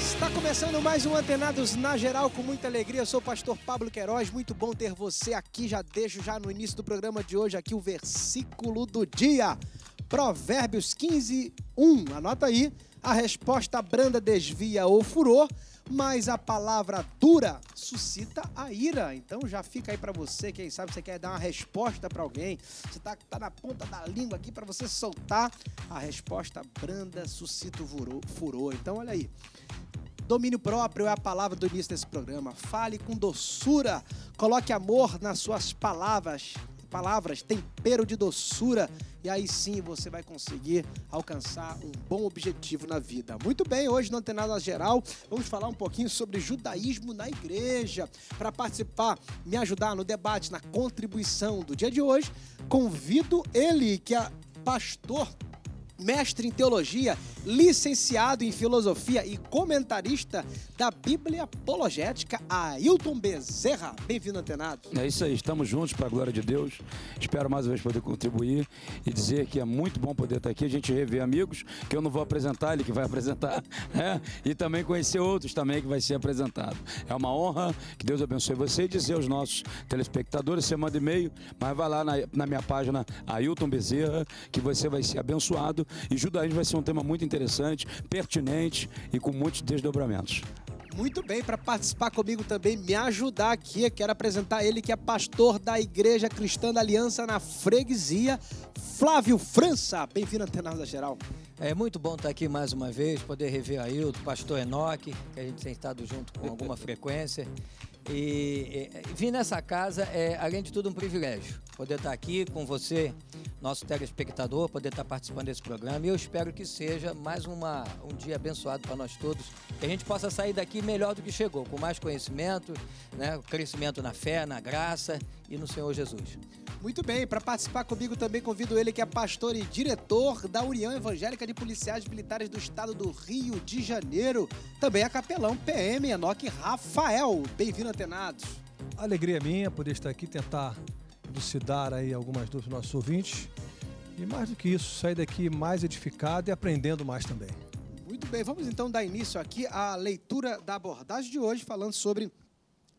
Está começando mais um Antenados na Geral com muita alegria. Eu sou o pastor Pablo Queiroz. Muito bom ter você aqui. Já deixo já no início do programa de hoje aqui o versículo do dia. Provérbios 15, 1. Anota aí. A resposta branda desvia o furor, mas a palavra dura suscita a ira. Então já fica aí para você, quem sabe você quer dar uma resposta para alguém, você tá, tá na ponta da língua aqui para você soltar, a resposta branda suscita o furor. Então olha aí. Domínio próprio é a palavra do início desse programa. Fale com doçura, coloque amor nas suas palavras, palavras, tempero de doçura, e aí sim você vai conseguir alcançar um bom objetivo na vida. Muito bem, hoje não tem nada geral, vamos falar um pouquinho sobre judaísmo na igreja. Para participar, me ajudar no debate, na contribuição do dia de hoje, convido ele, que é pastor mestre em teologia, licenciado em filosofia e comentarista da Bíblia Apologética, Ailton Bezerra. Bem-vindo, Antenado. É isso aí, estamos juntos para a glória de Deus. Espero mais uma vez poder contribuir e dizer que é muito bom poder estar aqui. A gente revê amigos que eu não vou apresentar, ele que vai apresentar, né? e também conhecer outros também que vai ser apresentado. É uma honra, que Deus abençoe você e dizer aos nossos telespectadores, você manda e-mail, mas vai lá na, na minha página Ailton Bezerra, que você vai ser abençoado e judaísmo vai ser um tema muito interessante, pertinente e com muitos desdobramentos. Muito bem, para participar comigo também, me ajudar aqui, quero apresentar ele que é pastor da Igreja Cristã da Aliança na Freguesia, Flávio França. Bem-vindo à Antenada Geral. É muito bom estar aqui mais uma vez, poder rever aí Ailton, pastor Enoque, que a gente tem estado junto com alguma frequência. E, e, vir nessa casa é, além de tudo, um privilégio poder estar aqui com você, nosso telespectador, poder estar participando desse programa. E eu espero que seja mais uma, um dia abençoado para nós todos, que a gente possa sair daqui melhor do que chegou, com mais conhecimento, né, crescimento na fé, na graça e no Senhor Jesus. Muito bem, para participar comigo também convido ele que é pastor e diretor da União Evangélica de Policiais Militares do Estado do Rio de Janeiro. Também é capelão PM Enoque Rafael. Bem-vindo, Antenados. Alegria minha poder estar aqui tentar elucidar aí algumas dúvidas dos nossos ouvintes. E mais do que isso, sair daqui mais edificado e aprendendo mais também. Muito bem, vamos então dar início aqui à leitura da abordagem de hoje, falando sobre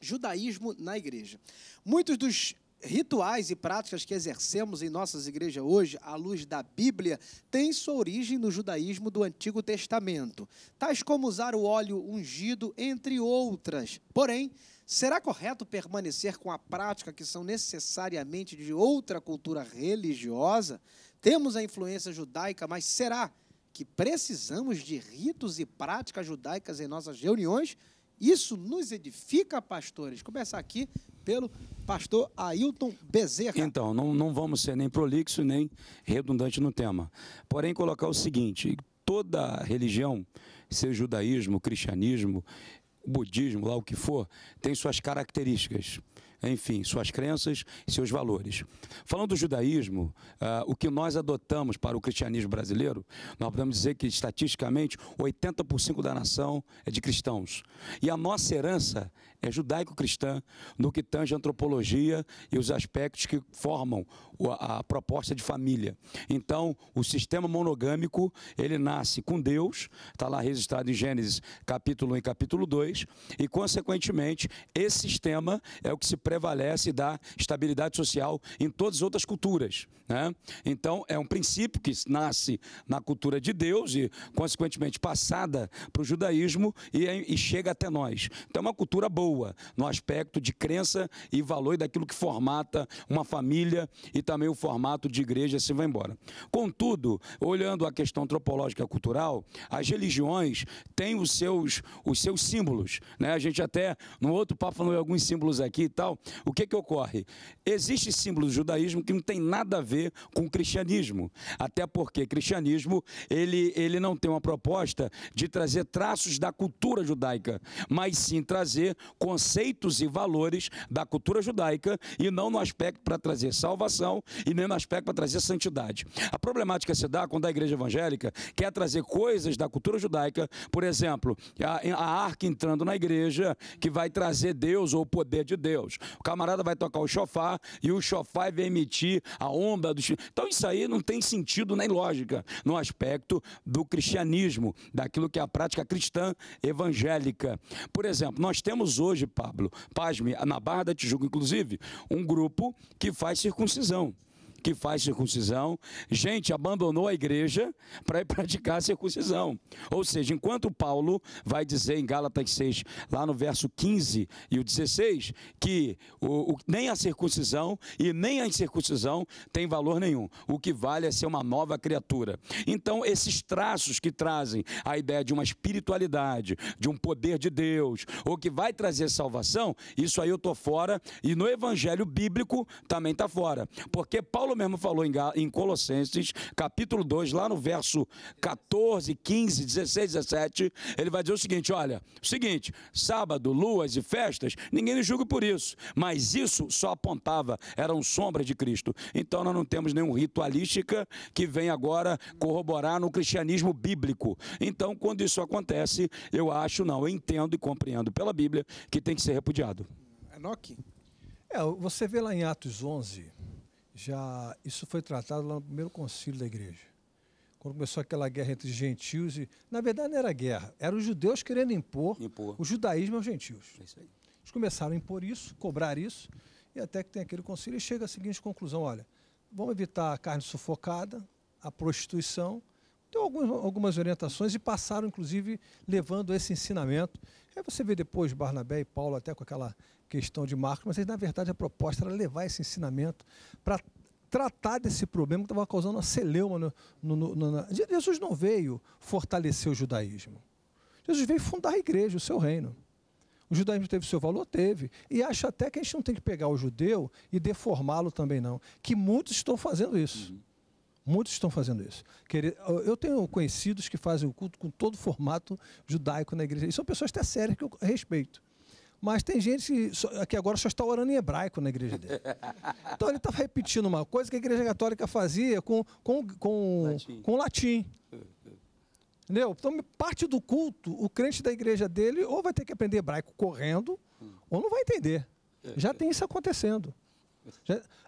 judaísmo na igreja. Muitos dos rituais e práticas que exercemos em nossas igrejas hoje, à luz da Bíblia, têm sua origem no judaísmo do Antigo Testamento, tais como usar o óleo ungido, entre outras. Porém, Será correto permanecer com a prática que são necessariamente de outra cultura religiosa? Temos a influência judaica, mas será que precisamos de ritos e práticas judaicas em nossas reuniões? Isso nos edifica, pastores. Começar aqui pelo pastor Ailton Bezerra. Então, não, não vamos ser nem prolixo nem redundante no tema. Porém, colocar o seguinte: toda religião, seja judaísmo, cristianismo, o budismo, lá o que for, tem suas características, enfim, suas crenças e seus valores. Falando do judaísmo, uh, o que nós adotamos para o cristianismo brasileiro, nós podemos dizer que estatisticamente 80% da nação é de cristãos. E a nossa herança é judaico-cristã no que tange a antropologia e os aspectos que formam a, proposta de família. Então, o sistema monogâmico, ele nasce com Deus, está lá registrado em Gênesis capítulo 1 e capítulo 2, e, consequentemente, esse sistema é o que se prevalece e dá estabilidade social em todas as outras culturas. Né? Então, é um princípio que nasce na cultura de Deus e, consequentemente, passada para o judaísmo e, e chega até nós. Então, é uma cultura boa pessoa, no aspecto de crença e valor e daquilo que formata uma família e também o formato de igreja se assim vai embora. Contudo, olhando a questão antropológica cultural, as religiões têm os seus, os seus símbolos. Né? A gente até, no outro papo, falou alguns símbolos aqui e tal. O que, que ocorre? Existe símbolo do judaísmo que não tem nada a ver com o cristianismo. Até porque cristianismo ele, ele não tem uma proposta de trazer traços da cultura judaica, mas sim trazer conceitos e valores da cultura judaica e não no aspecto para trazer salvação e nem no aspecto para trazer santidade. A problemática se dá quando a igreja evangélica quer trazer coisas da cultura judaica, por exemplo, a, a arca entrando na igreja que vai trazer Deus ou o poder de Deus. O camarada vai tocar o chofar e o chofar vai emitir a onda do. Então isso aí não tem sentido nem lógica no aspecto do cristianismo, daquilo que é a prática cristã evangélica. Por exemplo, nós temos hoje hoje, Pablo, pasme, na Barra da Tijuca, inclusive, um grupo que faz circuncisão que faz circuncisão. Gente, abandonou a igreja para ir praticar circuncisão. Ou seja, enquanto Paulo vai dizer em Gálatas 6, lá no verso 15 e o 16, que o, o, nem a circuncisão e nem a incircuncisão tem valor nenhum. O que vale é ser uma nova criatura. Então, esses traços que trazem a ideia de uma espiritualidade, de um poder de Deus, ou que vai trazer salvação, isso aí eu estou fora. E no evangelho bíblico também está fora. Porque Paulo Paulo mesmo falou em Colossenses, capítulo 2, lá no verso 14, 15, 16, 17, ele vai dizer o seguinte: olha, o seguinte, sábado, luas e festas, ninguém nos julga por isso, mas isso só apontava, eram sombras de Cristo. Então nós não temos nenhum ritualística que vem agora corroborar no cristianismo bíblico. Então, quando isso acontece, eu acho, não, eu entendo e compreendo pela Bíblia que tem que ser repudiado. Enoque? É, você vê lá em Atos 11, já isso foi tratado lá no primeiro concílio da igreja. Quando começou aquela guerra entre gentios e. Na verdade não era guerra, eram os judeus querendo impor, impor. o judaísmo aos gentios. É isso aí. Eles começaram a impor isso, cobrar isso, e até que tem aquele concílio e chega à seguinte conclusão: olha, vamos evitar a carne sufocada, a prostituição deu então, algumas orientações e passaram, inclusive, levando esse ensinamento. Aí você vê depois Barnabé e Paulo até com aquela questão de Marcos, mas na verdade a proposta era levar esse ensinamento para tratar desse problema que estava causando a celeuma. No, no, no, Jesus não veio fortalecer o judaísmo. Jesus veio fundar a igreja, o seu reino. O judaísmo teve seu valor? Teve. E acho até que a gente não tem que pegar o judeu e deformá-lo também, não. Que muitos estão fazendo isso. Uhum Muitos estão fazendo isso. Eu tenho conhecidos que fazem o culto com todo o formato judaico na igreja. E são pessoas até sérias que eu respeito. Mas tem gente que agora só está orando em hebraico na igreja dele. Então ele estava tá repetindo uma coisa que a igreja católica fazia com, com, com, latim. com latim. Entendeu? Então, parte do culto, o crente da igreja dele ou vai ter que aprender hebraico correndo, hum. ou não vai entender. Já tem isso acontecendo.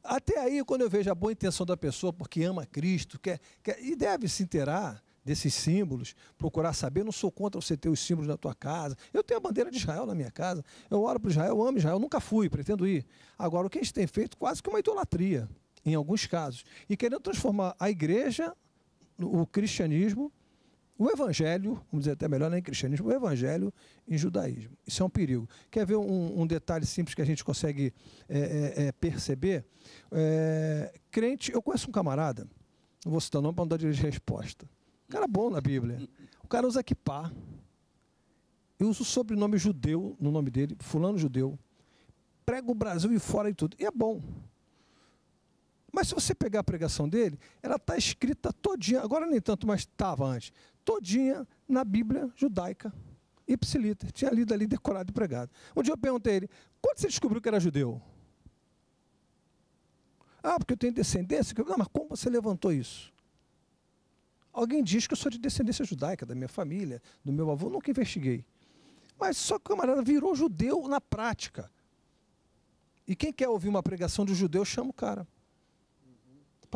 Até aí, quando eu vejo a boa intenção da pessoa, porque ama Cristo, quer, quer e deve se inteirar desses símbolos, procurar saber, eu não sou contra você ter os símbolos na tua casa. Eu tenho a bandeira de Israel na minha casa, eu oro para Israel, eu amo Israel, eu nunca fui, pretendo ir. Agora, o que a gente tem feito quase que uma idolatria, em alguns casos, e querendo transformar a igreja, o cristianismo, o evangelho, vamos dizer até melhor, nem né, cristianismo, o evangelho em judaísmo. Isso é um perigo. Quer ver um, um detalhe simples que a gente consegue é, é, é perceber? É, crente, eu conheço um camarada, não vou citar o nome para não dar direito de resposta. Um cara bom na Bíblia. O cara usa equipar. Eu uso o sobrenome judeu no nome dele, fulano judeu. Prega o Brasil e fora e tudo. E é bom. Mas se você pegar a pregação dele, ela está escrita todinha, agora nem tanto, mas estava antes, todinha na Bíblia judaica. Ipsiliter, tinha lido ali decorado e pregado. Um dia eu perguntei a ele, quando você descobriu que era judeu? Ah, porque eu tenho descendência? Não, mas como você levantou isso? Alguém diz que eu sou de descendência judaica, da minha família, do meu avô, nunca investiguei. Mas só que o camarada virou judeu na prática. E quem quer ouvir uma pregação de judeu, chama o cara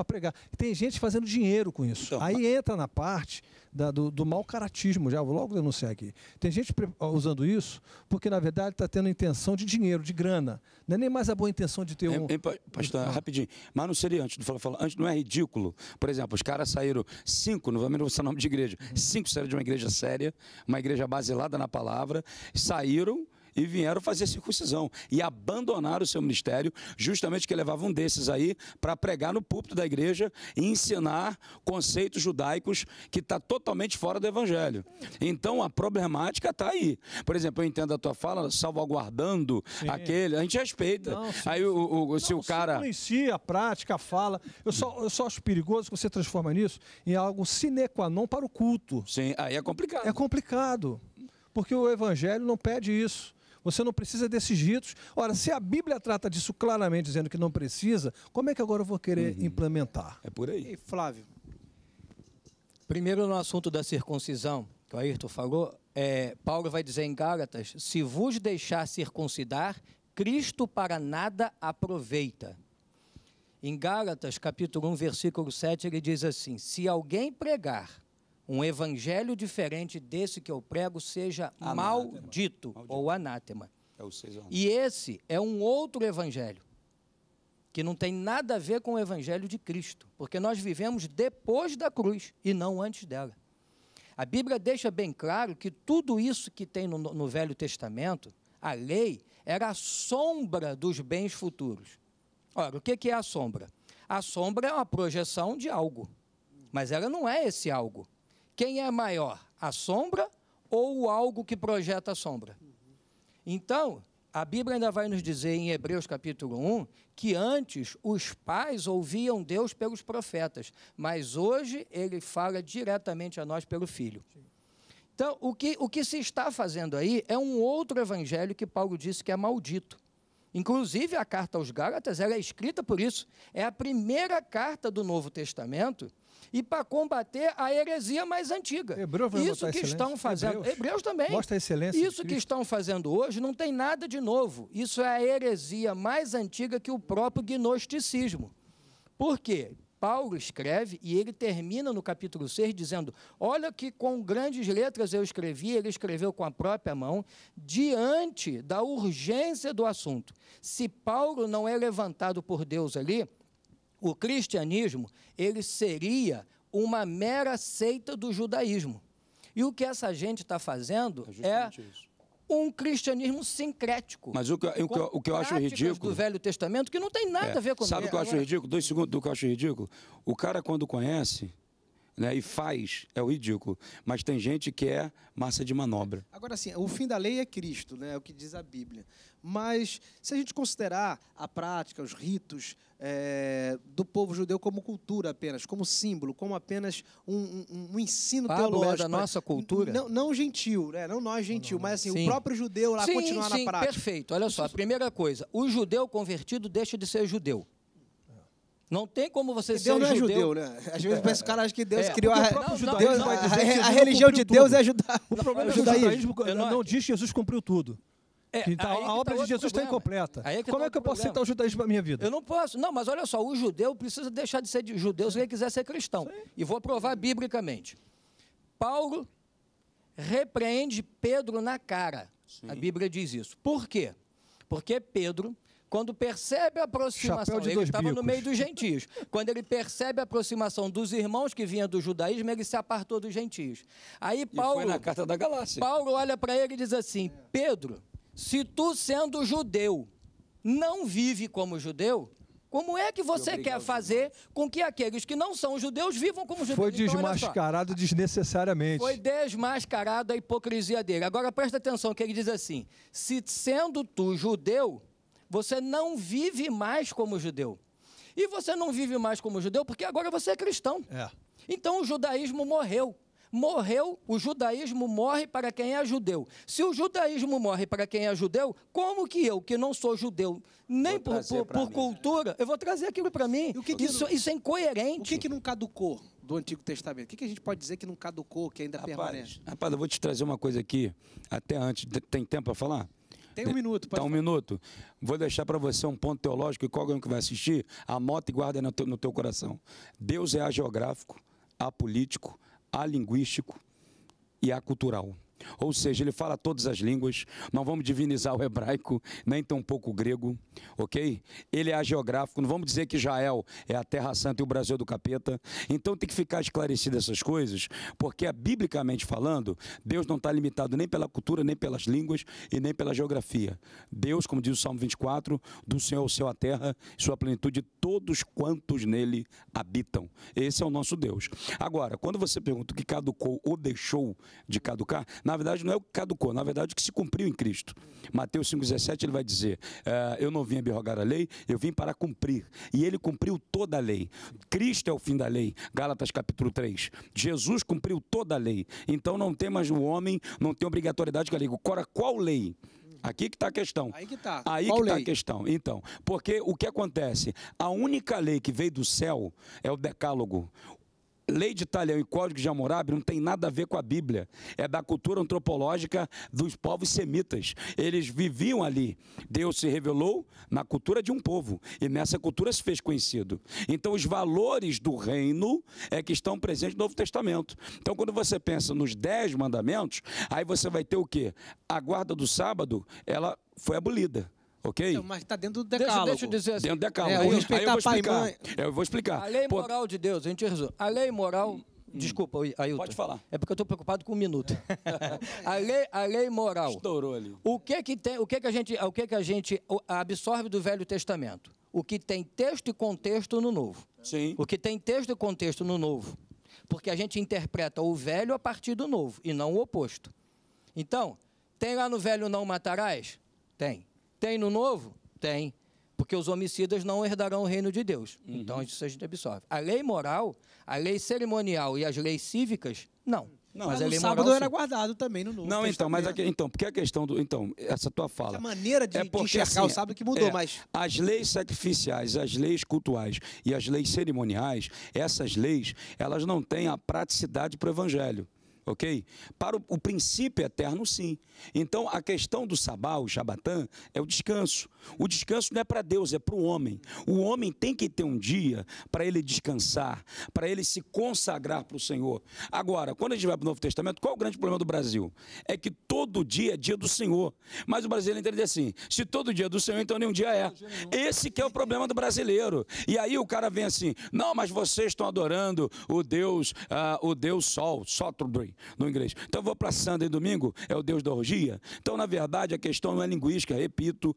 para pregar. tem gente fazendo dinheiro com isso. Então, Aí mas... entra na parte da, do, do mau caratismo, já vou logo denunciar aqui. Tem gente usando isso porque, na verdade, está tendo intenção de dinheiro, de grana. Não é nem mais a boa intenção de ter um. pastor, ah. rapidinho. Mas não seria antes do falar, falar, antes não é ridículo. Por exemplo, os caras saíram cinco, não vou seu nome de igreja, uhum. cinco saíram de uma igreja séria, uma igreja baseada na palavra, saíram e vieram fazer circuncisão e abandonaram o seu ministério, justamente que levava um desses aí para pregar no púlpito da igreja e ensinar conceitos judaicos que está totalmente fora do evangelho. Então a problemática está aí. Por exemplo, eu entendo a tua fala, salvaguardando sim. aquele, a gente respeita. Não, sim, aí o, o se não, o cara. a prática, a fala. Eu só, eu só acho perigoso que você transforma nisso em algo sine qua non para o culto. Sim, aí é complicado. É complicado. Porque o evangelho não pede isso você não precisa desses ritos. Ora, se a Bíblia trata disso claramente, dizendo que não precisa, como é que agora eu vou querer uhum. implementar? É por aí. E Flávio? Primeiro, no assunto da circuncisão, que o Ayrton falou, é, Paulo vai dizer em Gálatas: se vos deixar circuncidar, Cristo para nada aproveita. Em Gálatas, capítulo 1, versículo 7, ele diz assim: Se alguém pregar um evangelho diferente desse que eu prego seja anátema. maldito, ou anátema. É o E esse é um outro evangelho que não tem nada a ver com o evangelho de Cristo, porque nós vivemos depois da cruz e não antes dela. A Bíblia deixa bem claro que tudo isso que tem no, no Velho Testamento, a lei, era a sombra dos bens futuros. Ora, o que é a sombra? A sombra é uma projeção de algo, mas ela não é esse algo. Quem é maior, a sombra ou algo que projeta a sombra? Então, a Bíblia ainda vai nos dizer em Hebreus capítulo 1 que antes os pais ouviam Deus pelos profetas, mas hoje ele fala diretamente a nós pelo filho. Então, o que, o que se está fazendo aí é um outro evangelho que Paulo disse que é maldito. Inclusive, a carta aos Gálatas ela é escrita por isso. É a primeira carta do Novo Testamento e para combater a heresia mais antiga. vai Isso que estão fazendo. Hebreus, Hebreus também. Mostra a excelência. Isso que estão fazendo hoje não tem nada de novo. Isso é a heresia mais antiga que o próprio gnosticismo. Por quê? Paulo escreve e ele termina no capítulo 6 dizendo: Olha que com grandes letras eu escrevi, ele escreveu com a própria mão, diante da urgência do assunto. Se Paulo não é levantado por Deus ali, o cristianismo ele seria uma mera seita do judaísmo. E o que essa gente está fazendo é, é um cristianismo sincrético. Mas o que, o que, o que eu acho ridículo. do Velho Testamento que não tem nada é, a ver com Sabe o que eu acho ridículo? Dois segundos do que eu acho ridículo. O cara, quando conhece. Né, e faz, é o ridículo. Mas tem gente que é massa de manobra. Agora, sim, o fim da lei é Cristo, né, é o que diz a Bíblia. Mas se a gente considerar a prática, os ritos é, do povo judeu como cultura apenas, como símbolo, como apenas um, um, um ensino Pablo teológico. É da nossa cultura? Não, não gentil, né? não nós gentil, não, não. mas assim, sim. o próprio judeu lá sim, continuar sim, na prática. Perfeito, olha só, a primeira coisa, o judeu convertido deixa de ser judeu. Não tem como você Deus ser não é judeu. judeu né? Às vezes é. os cara acha que Deus é, criou a, não, não, não, a, a, a religião de Deus é tudo. é ajudar. O problema é, é o judaísmo. Não, não diz que Jesus cumpriu tudo. É, então, a tá obra tá de Jesus está incompleta. É Como tá é que eu problema. posso citar o judaísmo na minha vida? Eu não posso. Não, mas olha só, o judeu precisa deixar de ser de judeu se ele quiser ser cristão. Sim. E vou provar biblicamente. Paulo repreende Pedro na cara. Sim. A Bíblia diz isso. Por quê? Porque Pedro, quando percebe a aproximação, ele estava no meio dos gentios. quando ele percebe a aproximação dos irmãos que vinham do judaísmo, ele se apartou dos gentios. Aí Paulo, e foi na carta da Galácia. Paulo olha para ele e diz assim: Pedro, se tu, sendo judeu, não vive como judeu, como é que você quer fazer com que aqueles que não são judeus vivam como judeus? Foi então, desmascarado então, desnecessariamente. Foi desmascarada a hipocrisia dele. Agora presta atenção que ele diz assim: se sendo tu judeu, você não vive mais como judeu. E você não vive mais como judeu porque agora você é cristão. É. Então o judaísmo morreu morreu, o judaísmo morre para quem é judeu. Se o judaísmo morre para quem é judeu, como que eu, que não sou judeu, nem por, por, por cultura, eu vou trazer aquilo para mim? Que que isso, não, isso é incoerente. O que, que não caducou do Antigo Testamento? O que, que a gente pode dizer que não caducou, que ainda rapaz, permanece? Rapaz, eu vou te trazer uma coisa aqui, até antes. Tem tempo para falar? Tem um minuto. Pode tá um falar. minuto. Vou deixar para você um ponto teológico e qualquer um é que vai assistir, moto e guarda no teu, no teu coração. Deus é ageográfico, apolítico, a linguístico e a cultural. Ou seja, ele fala todas as línguas, não vamos divinizar o hebraico, nem tampouco o grego, ok? Ele é ageográfico, não vamos dizer que Israel é a terra santa e o Brasil é do capeta. Então tem que ficar esclarecido essas coisas, porque biblicamente falando, Deus não está limitado nem pela cultura, nem pelas línguas e nem pela geografia. Deus, como diz o Salmo 24, do Senhor o céu a terra, sua plenitude, todos quantos nele habitam. Esse é o nosso Deus. Agora, quando você pergunta o que caducou ou deixou de caducar, na verdade, não é o que caducou, na verdade, o que se cumpriu em Cristo. Mateus 5,17 ele vai dizer: é, Eu não vim abrogar a lei, eu vim para cumprir. E ele cumpriu toda a lei. Cristo é o fim da lei. Gálatas capítulo 3. Jesus cumpriu toda a lei. Então não tem mais o homem, não tem obrigatoriedade que a lei. Cora, qual lei? Aqui que está a questão. Aí que está. Aí que está a questão. Então, porque o que acontece? A única lei que veio do céu é o decálogo lei de Italião e código de Hammurabi não tem nada a ver com a Bíblia. É da cultura antropológica dos povos semitas. Eles viviam ali. Deus se revelou na cultura de um povo e nessa cultura se fez conhecido. Então, os valores do reino é que estão presentes no Novo Testamento. Então, quando você pensa nos dez mandamentos, aí você vai ter o quê? A guarda do sábado, ela foi abolida. Ok? Então, mas está dentro do decálogo. Deixa, deixa eu dizer assim. Dentro do é, decálogo. É, eu, respeitar aí eu vou explicar. Pai, mãe... É, eu vou explicar. A lei moral de Deus, a gente resolve. A lei moral... Hum. Desculpa, Ailton. Pode falar. É porque eu estou preocupado com o um minuto. a, lei, a lei moral. Estourou ali. O que que, tem, o que, que, a, gente, o que, que a gente absorve do Velho Testamento? O que tem texto e contexto no Novo. Sim. O que tem texto e contexto no Novo. Porque a gente interpreta o velho a partir do novo e não o oposto. Então, tem lá no velho não matarás? Tem. Tem no novo? Tem. Porque os homicidas não herdarão o reino de Deus. Uhum. Então isso a gente absorve. A lei moral, a lei cerimonial e as leis cívicas, não. Não, mas, mas no sábado era guardado também no Novo Não, então, mas aqui, então, porque a questão do, então, essa tua fala. A maneira de, é porque, de enxergar assim, o sábado que mudou, é, mas as leis sacrificiais, as leis cultuais e as leis cerimoniais, essas leis, elas não têm a praticidade para o evangelho ok? Para o, o, princípio eterno, sim. Então, a questão do sabá, o shabatã, é o descanso. O descanso não é para Deus, é para o homem. O homem tem que ter um dia para ele descansar, para ele se consagrar para o Senhor. Agora, quando a gente vai para o Novo Testamento, qual é o grande problema do Brasil? É que todo dia é dia do Senhor. Mas o brasileiro entende assim, se todo dia é do Senhor, então nenhum dia é. Esse que é o problema do brasileiro. E aí o cara vem assim, não, mas vocês estão adorando o Deus, uh, o Deus Sol, só no inglês. Então eu vou para Sunday domingo, é o Deus da orgia. Então, na verdade, a questão não é linguística, repito.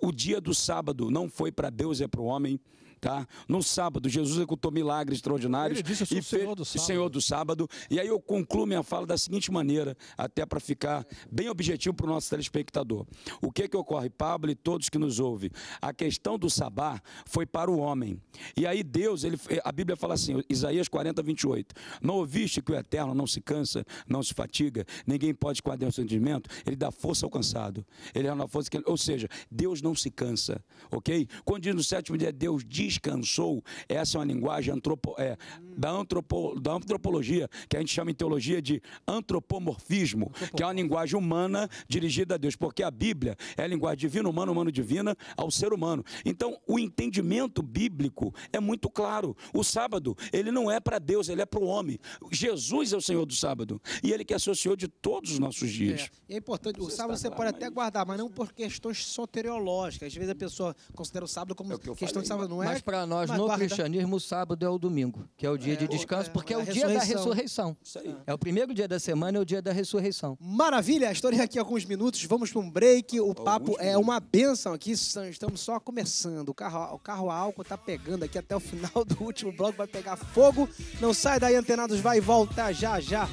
O dia do sábado não foi para Deus, é para o homem tá? No sábado, Jesus executou milagres extraordinários. Ele disse, e Senhor do, Senhor do sábado. E aí eu concluo minha fala da seguinte maneira, até para ficar bem objetivo para o nosso telespectador. O que é que ocorre, Pablo e todos que nos ouvem? A questão do sabá foi para o homem. E aí Deus, ele, eh, a Bíblia fala assim, Isaías 40, 28. Não ouviste que o Eterno não se cansa, não se fatiga, ninguém pode quadrar o sentimento, ele dá força ao cansado. Ele é uma força que, ou seja, Deus não se cansa, ok? Quando diz no sétimo dia, Deus diz descansou, essa é uma linguagem antropo, é, da, antropo, da antropologia, que a gente chama em teologia de antropomorfismo, que é uma linguagem humana dirigida a Deus, porque a Bíblia é a linguagem divina, humana, humano, divina, ao ser humano. Então, o entendimento bíblico é muito claro. O sábado, ele não é para Deus, ele é para o homem. Jesus é o Senhor do sábado e ele que é Senhor de todos os nossos dias. É, é importante, o sábado você pode até guardar, mas não por questões soteriológicas. Às vezes a pessoa considera o sábado como é que questão falei, de sábado, não é? Mas para nós, no guarda. cristianismo, o sábado é o domingo, que é o dia é, de descanso, é, porque é o dia da ressurreição. Isso aí. É o primeiro dia da semana, é o dia da ressurreição. Maravilha, estou aqui alguns minutos, vamos para um break. O papo é uma benção aqui, estamos só começando. O carro, o carro álcool está pegando aqui até o final do último bloco, vai pegar fogo. Não sai daí, antenados, vai voltar já já.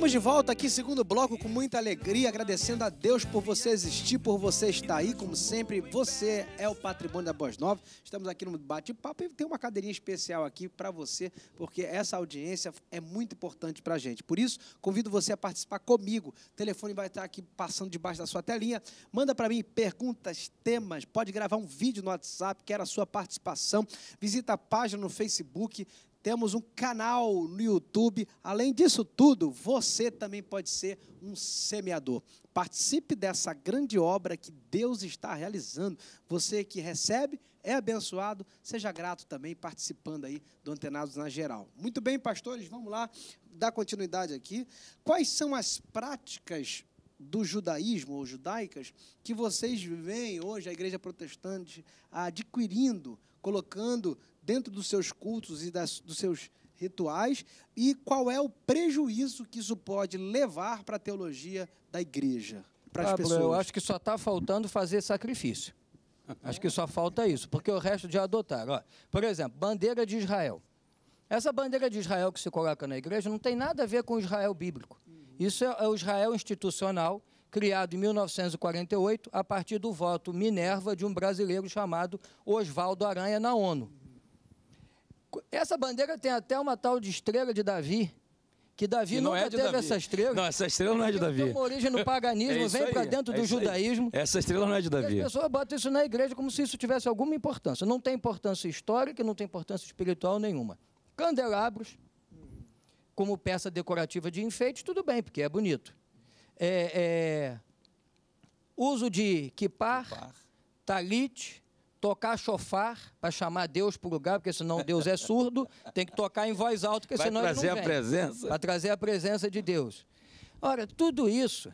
Estamos de volta aqui, segundo bloco, com muita alegria, agradecendo a Deus por você existir, por você estar aí, como sempre. Você é o patrimônio da Boas Novas. Estamos aqui no bate-papo e tem uma cadeirinha especial aqui para você, porque essa audiência é muito importante para a gente. Por isso, convido você a participar comigo. O telefone vai estar aqui passando debaixo da sua telinha. Manda para mim perguntas, temas. Pode gravar um vídeo no WhatsApp, quero a sua participação. Visita a página no Facebook, temos um canal no YouTube. Além disso tudo, você também pode ser um semeador. Participe dessa grande obra que Deus está realizando. Você que recebe, é abençoado, seja grato também participando aí do Antenados na geral. Muito bem, pastores, vamos lá dar continuidade aqui. Quais são as práticas do judaísmo ou judaicas que vocês veem hoje a igreja protestante adquirindo, colocando dentro dos seus cultos e das, dos seus rituais e qual é o prejuízo que isso pode levar para a teologia da igreja, para as pessoas. Eu acho que só está faltando fazer sacrifício. Acho que só falta isso, porque o resto já adotaram. por exemplo, bandeira de Israel. Essa bandeira de Israel que se coloca na igreja não tem nada a ver com o Israel bíblico. Uhum. Isso é, é o Israel institucional, criado em 1948, a partir do voto Minerva de um brasileiro chamado Oswaldo Aranha na ONU. Essa bandeira tem até uma tal de estrela de Davi. Que Davi que não nunca é teve Davi. essa estrela. Não, essa estrela não é de Davi. Tem uma origem no é paganismo, é vem para dentro é do judaísmo. Aí. Essa estrela não é de Davi. E as pessoas botam isso na igreja como se isso tivesse alguma importância. Não tem importância histórica, não tem importância espiritual nenhuma. Candelabros, como peça decorativa de enfeite, tudo bem, porque é bonito. É, é uso de kipar, kipar. talit, tocar chofar para chamar Deus para o lugar, porque senão Deus é surdo, tem que tocar em voz alta, porque Vai senão ele não vem. Para trazer a presença. Para trazer a presença de Deus. Ora, tudo isso,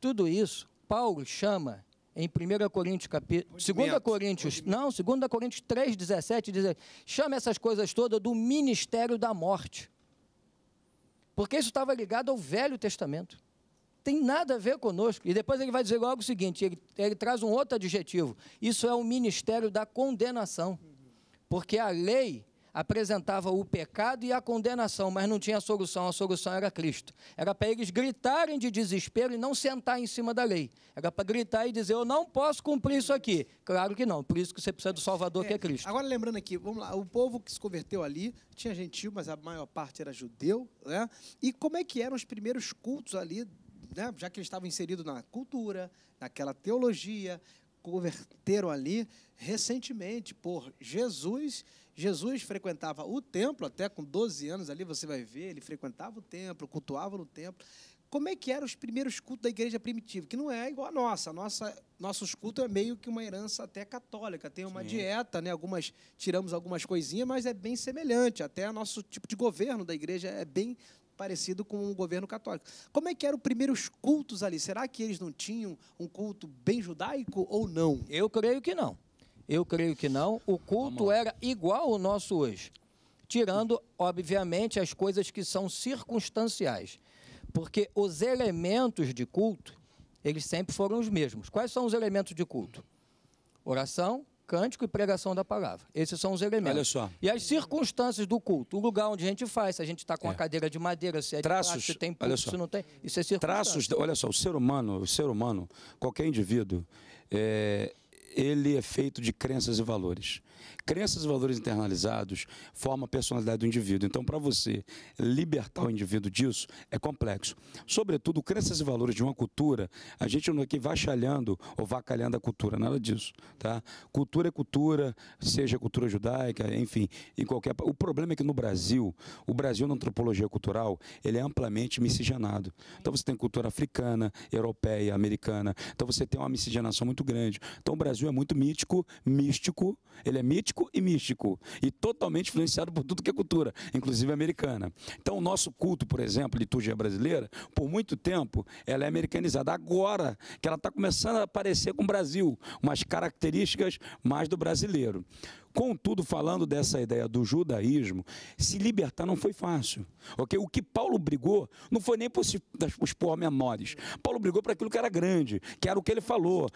tudo isso, Paulo chama em 1 Coríntios capítulo, 2 Coríntios, não, 2 Coríntios 3, 17, 17, chama essas coisas todas do ministério da morte. Porque isso estava ligado ao Velho Testamento tem nada a ver conosco. E depois ele vai dizer logo o seguinte: ele, ele traz um outro adjetivo. Isso é o ministério da condenação. Porque a lei apresentava o pecado e a condenação, mas não tinha solução, a solução era Cristo. Era para eles gritarem de desespero e não sentar em cima da lei. Era para gritar e dizer: Eu não posso cumprir isso aqui. Claro que não, por isso que você precisa do Salvador, é, que é Cristo. Agora, lembrando aqui, vamos lá, o povo que se converteu ali tinha gentil, mas a maior parte era judeu, né? E como é que eram os primeiros cultos ali né, já que ele estava inserido na cultura, naquela teologia, converteram ali recentemente por Jesus. Jesus frequentava o templo, até com 12 anos ali você vai ver, ele frequentava o templo, cultuava no templo. Como é que eram os primeiros cultos da igreja primitiva? Que não é igual a nossa. nossa nossos cultos é meio que uma herança até católica. Tem uma Sim. dieta, né? Algumas tiramos algumas coisinhas, mas é bem semelhante. Até nosso tipo de governo da igreja é bem parecido com o um governo católico. Como é que eram os primeiros cultos ali? Será que eles não tinham um culto bem judaico ou não? Eu creio que não. Eu creio que não. O culto era igual ao nosso hoje, tirando, obviamente, as coisas que são circunstanciais. Porque os elementos de culto, eles sempre foram os mesmos. Quais são os elementos de culto? Oração, cântico e pregação da palavra. Esses são os elementos. Olha só. E as circunstâncias do culto, o lugar onde a gente faz, se a gente está com é. a cadeira de madeira, se é Traços, plástico, se tem se não tem. Isso é circunstância. Traços, olha só, o ser humano, o ser humano, qualquer indivíduo, é, ele é feito de crenças e valores. Crenças e valores internalizados formam a personalidade do indivíduo. Então, para você libertar o indivíduo disso, é complexo. Sobretudo, crenças e valores de uma cultura, a gente não é aqui vachalhando ou vacalhando a cultura, nada disso. Tá? Cultura é cultura, seja cultura judaica, enfim, em qualquer... O problema é que no Brasil, o Brasil na antropologia cultural, ele é amplamente miscigenado. Então, você tem cultura africana, europeia, americana. Então, você tem uma miscigenação muito grande. Então, o Brasil Brasil é muito mítico, místico, ele é mítico e místico, e totalmente influenciado por tudo que é cultura, inclusive americana. Então, o nosso culto, por exemplo, liturgia brasileira, por muito tempo, ela é americanizada. Agora que ela está começando a aparecer com o Brasil, umas características mais do brasileiro. Contudo, falando dessa ideia do judaísmo, se libertar não foi fácil. Okay? O que Paulo brigou não foi nem por os pormenores. Paulo brigou para aquilo que era grande, que era o que ele falou.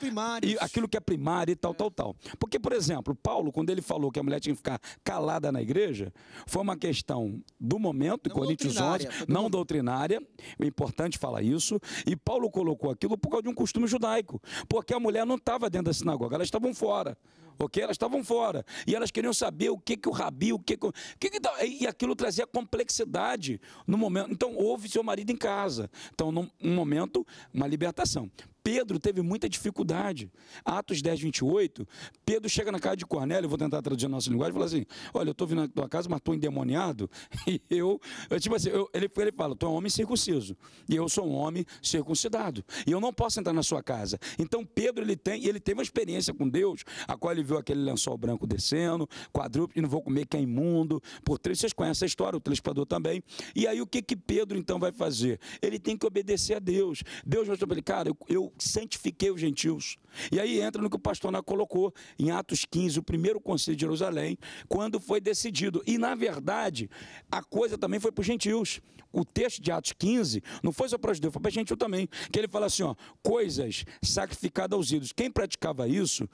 E aquilo que é primário e tal, é. tal, tal. Porque, por exemplo, Paulo, quando ele falou que a mulher tinha que ficar calada na igreja, foi uma questão do momento, é tá não Coríntios 11, não doutrinária, é importante falar isso, e Paulo colocou aquilo por causa de um costume judaico, porque a mulher não estava dentro da sinagoga, elas estavam fora ok? Elas estavam fora. E elas queriam saber o que, que o rabi, o que, que, o que, que E aquilo trazia complexidade no momento. Então, houve seu marido em casa. Então, num um momento, uma libertação. Pedro teve muita dificuldade. Atos 10, 28, Pedro chega na casa de Cornélio, vou tentar traduzir a nossa linguagem, e fala assim: Olha, eu estou vindo na tua casa, mas estou endemoniado. E eu, eu tipo assim, eu, ele, ele fala: Tu é um homem circunciso. E eu sou um homem circuncidado. E eu não posso entrar na sua casa. Então Pedro, ele tem, ele teve uma experiência com Deus, a qual ele viu aquele lençol branco descendo, quadrúpede, não vou comer que é imundo. Por três, vocês conhecem a história, o telespador também. E aí o que, que Pedro então vai fazer? Ele tem que obedecer a Deus. Deus mostrou para ele: Cara, eu, eu santifiquei os gentios. E aí entra no que o pastor Ná colocou em Atos 15, o primeiro concílio de Jerusalém, quando foi decidido. E na verdade, a coisa também foi para os gentios. O texto de Atos 15 não foi só para os judeus, foi para os gentios também. Que ele fala assim: ó, coisas sacrificadas aos ídolos. Quem praticava isso,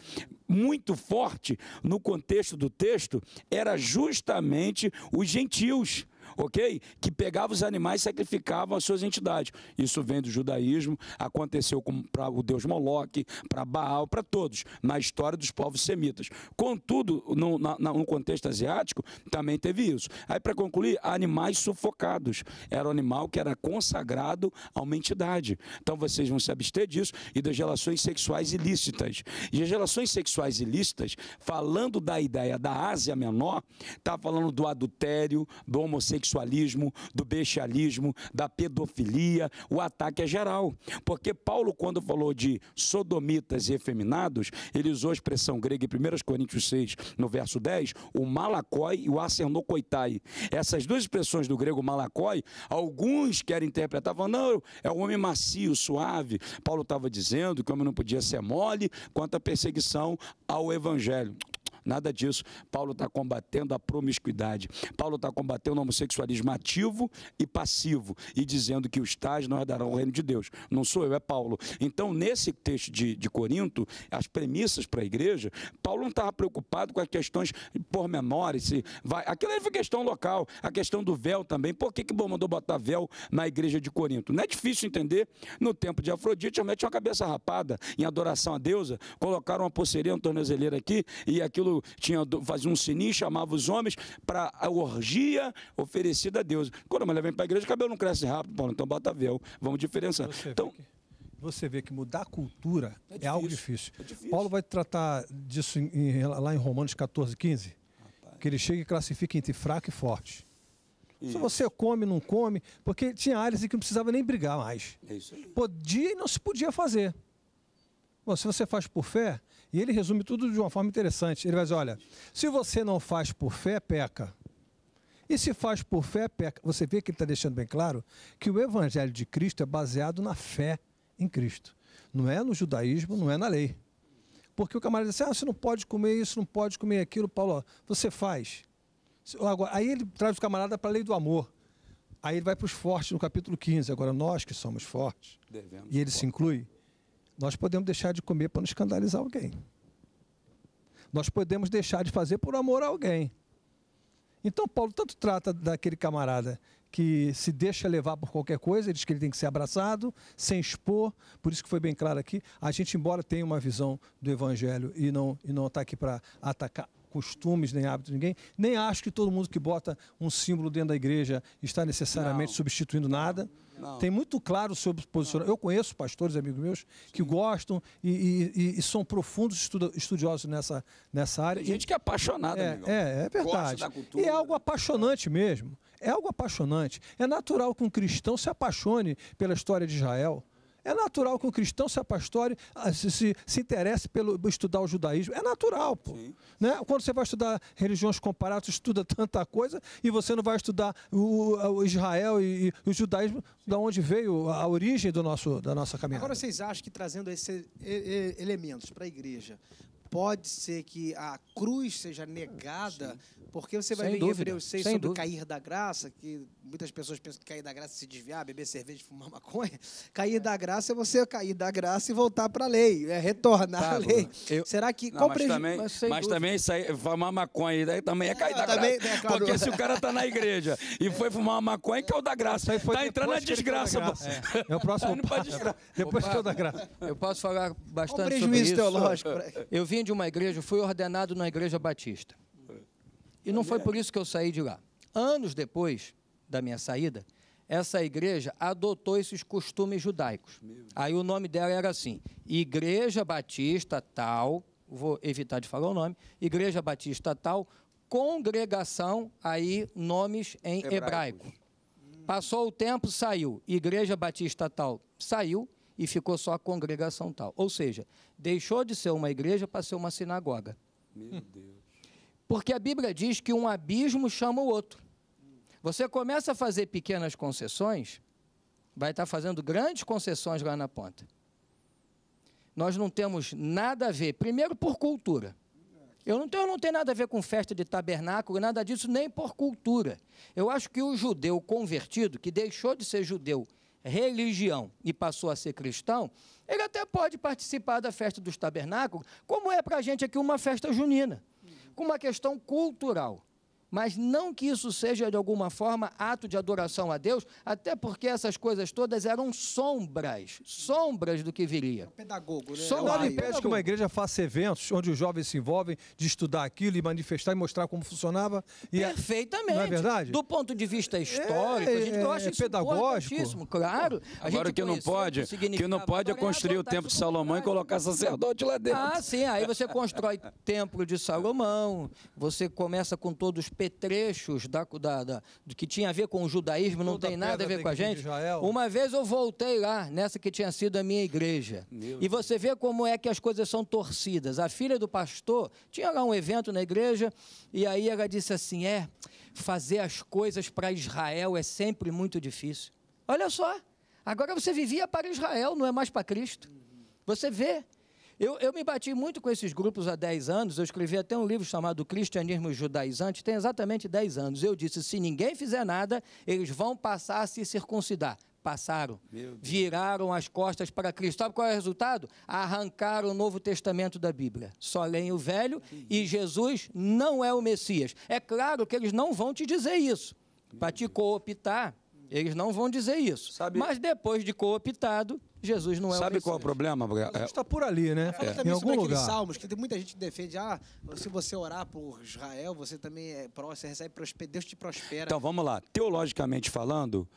muito forte no contexto do texto, era justamente os gentios ok? Que pegava os animais e sacrificavam as suas entidades. Isso vem do judaísmo, aconteceu para o deus Moloque, para Baal, para todos, na história dos povos semitas. Contudo, no, na, no contexto asiático, também teve isso. Aí, para concluir, animais sufocados. Era um animal que era consagrado a uma entidade. Então, vocês vão se abster disso e das relações sexuais ilícitas. E as relações sexuais ilícitas, falando da ideia da Ásia Menor, está falando do adultério, do homossexualismo, homossexualismo, do bestialismo, da pedofilia, o ataque é geral. Porque Paulo, quando falou de sodomitas e efeminados, ele usou a expressão grega em 1 Coríntios 6, no verso 10, o malacói e o acernocoitai. Essas duas expressões do grego malacói, alguns querem interpretar, falando, não, é um homem macio, suave. Paulo estava dizendo que o homem não podia ser mole quanto à perseguição ao evangelho. Nada disso. Paulo está combatendo a promiscuidade. Paulo está combatendo o homossexualismo ativo e passivo e dizendo que os tais não herdarão o reino de Deus. Não sou eu, é Paulo. Então, nesse texto de, de Corinto, as premissas para a igreja, Paulo não estava preocupado com as questões pormenores. Se vai... Aquilo aí foi questão local, a questão do véu também. Por que, que bom, mandou botar véu na igreja de Corinto? Não é difícil entender. No tempo de Afrodite, eu meti uma cabeça rapada em adoração à deusa, colocaram uma pulseirinha, um tornozeleira aqui e aquilo Paulo tinha, fazia um sininho, chamava os homens para a orgia oferecida a Deus. Quando a mulher vem para a igreja, o cabelo não cresce rápido, Paulo, então bota véu. Vamos diferenciar. Você então, você vê que mudar a cultura é, difícil, é algo difícil. É difícil. Paulo vai tratar disso em, em, lá em Romanos 14, 15, Rapaz. que ele chega e classifica entre fraco e forte. Isso. Se você come, não come, porque tinha áreas em que não precisava nem brigar mais. É Podia e não se podia fazer. Bom, se você faz por fé, e ele resume tudo de uma forma interessante. Ele vai dizer: olha, se você não faz por fé, peca. E se faz por fé, peca. Você vê que ele está deixando bem claro que o evangelho de Cristo é baseado na fé em Cristo. Não é no judaísmo, não é na lei. Porque o camarada diz assim: ah, você não pode comer isso, não pode comer aquilo, Paulo, você faz. Agora, aí ele traz o camarada para a lei do amor. Aí ele vai para os fortes no capítulo 15. Agora, nós que somos fortes, Devemos e ele se inclui, nós podemos deixar de comer para não escandalizar alguém. Nós podemos deixar de fazer por amor a alguém. Então, Paulo tanto trata daquele camarada que se deixa levar por qualquer coisa, ele diz que ele tem que ser abraçado, sem expor, por isso que foi bem claro aqui. A gente, embora tenha uma visão do evangelho e não está e não tá aqui para atacar costumes, nem hábitos de ninguém. Nem acho que todo mundo que bota um símbolo dentro da igreja está necessariamente não. substituindo nada. Não. Tem muito claro o seu posicionamento. Eu conheço pastores, amigos meus, que Sim. gostam e, e, e, são profundos estudiosos nessa, nessa área. Tem gente que é apaixonada, é, amigão. É, é verdade. E é algo né? apaixonante mesmo. É algo apaixonante. É natural que um cristão se apaixone pela história de Israel é natural que um cristão se apastore, ah, se, se, se interesse pelo estudar o judaísmo. É natural, pô. Né? Quando você vai estudar religiões comparadas, você estuda tanta coisa e você não vai estudar o, o Israel e, e, o judaísmo, Sim. da onde veio a, a origem do nosso, da nossa caminhada. Agora vocês acham que trazendo esses elementos para a igreja, pode ser que a cruz seja negada, Sim. porque você vai Sem ver dúvida. Hebreus 6 Sem sobre dúvida. cair da graça, que muitas pessoas pensam que cair da graça é se desviar, beber cerveja, fumar maconha. Cair é. da graça é você cair da graça e voltar para a lei, é retornar à lei. Né? Eu... Será que. Não, mas também, mas, mas também sair, fumar maconha daí também é cair é, da ah, também, graça. Né, claro. Porque se o cara está na igreja e foi fumar uma maconha, é tá caiu da graça. Está entrando na desgraça. É. o próximo. Tá depois caiu é da graça. Eu posso falar bastante sobre isso. prejuízo teológico. Eu vim vim de uma igreja, fui ordenado na igreja batista. E não foi por isso que eu saí de lá. Anos depois da minha saída, essa igreja adotou esses costumes judaicos. Aí o nome dela era assim: Igreja Batista Tal, vou evitar de falar o nome, Igreja Batista Tal, congregação, aí nomes em hebraico. Passou o tempo, saiu. Igreja Batista Tal saiu e ficou só a congregação tal. Ou seja, deixou de ser uma igreja para ser uma sinagoga. Meu Deus. Porque a Bíblia diz que um abismo chama o outro. Você começa a fazer pequenas concessões, vai estar fazendo grandes concessões lá na ponta. Nós não temos nada a ver, primeiro por cultura. Eu não tenho, eu não tenho nada a ver com festa de tabernáculo, nada disso, nem por cultura. Eu acho que o judeu convertido, que deixou de ser judeu religião e passou a ser cristão, ele até pode participar da festa dos tabernáculos, como é para a gente aqui uma festa junina, com uma questão cultural mas não que isso seja de alguma forma ato de adoração a Deus, até porque essas coisas todas eram sombras, sombras do que viria. É um pedagogo, né? Sombra Nada é impede que uma igreja faça eventos onde os jovens se envolvem de estudar aquilo e manifestar e mostrar como funcionava. E é- Perfeitamente. Não é verdade? Do ponto de vista é, histórico, é, a gente é, acha é pedagógico. claro. Agora o que não pode, que não pode é construir o templo de Salomão e colocar sacerdote lá ah, dentro. Ah, sim, aí você constrói templo de Salomão, você começa com todos os apetrechos da, da, da, que tinha a ver com o judaísmo, não tem nada a ver com a gente. Uma vez eu voltei lá, nessa que tinha sido a minha igreja. Meu e você vê como é que as coisas são torcidas. A filha do pastor tinha lá um evento na igreja, e aí ela disse assim: é, fazer as coisas para Israel é sempre muito difícil. Olha só, agora você vivia para Israel, não é mais para Cristo. Você vê eu, eu me bati muito com esses grupos há 10 anos, eu escrevi até um livro chamado Cristianismo Judaizante, tem exatamente 10 anos. Eu disse: se ninguém fizer nada, eles vão passar a se circuncidar passaram, viraram as costas para Cristo. Sabe qual é o resultado? Arrancaram o Novo Testamento da Bíblia. Só leem o Velho e Jesus não é o Messias. É claro que eles não vão te dizer isso, para te cooptar. Eles não vão dizer isso. Sabe... Mas depois de cooptado, Jesus não é Sabe o qual é o problema? Jesus está é por ali, né? É. é. Também em algum lugar. Salmos, que tem muita gente que defende, ah, se você orar por Israel, você também é próximo, você recebe, Deus te prospera. Então, vamos lá. Teologicamente falando,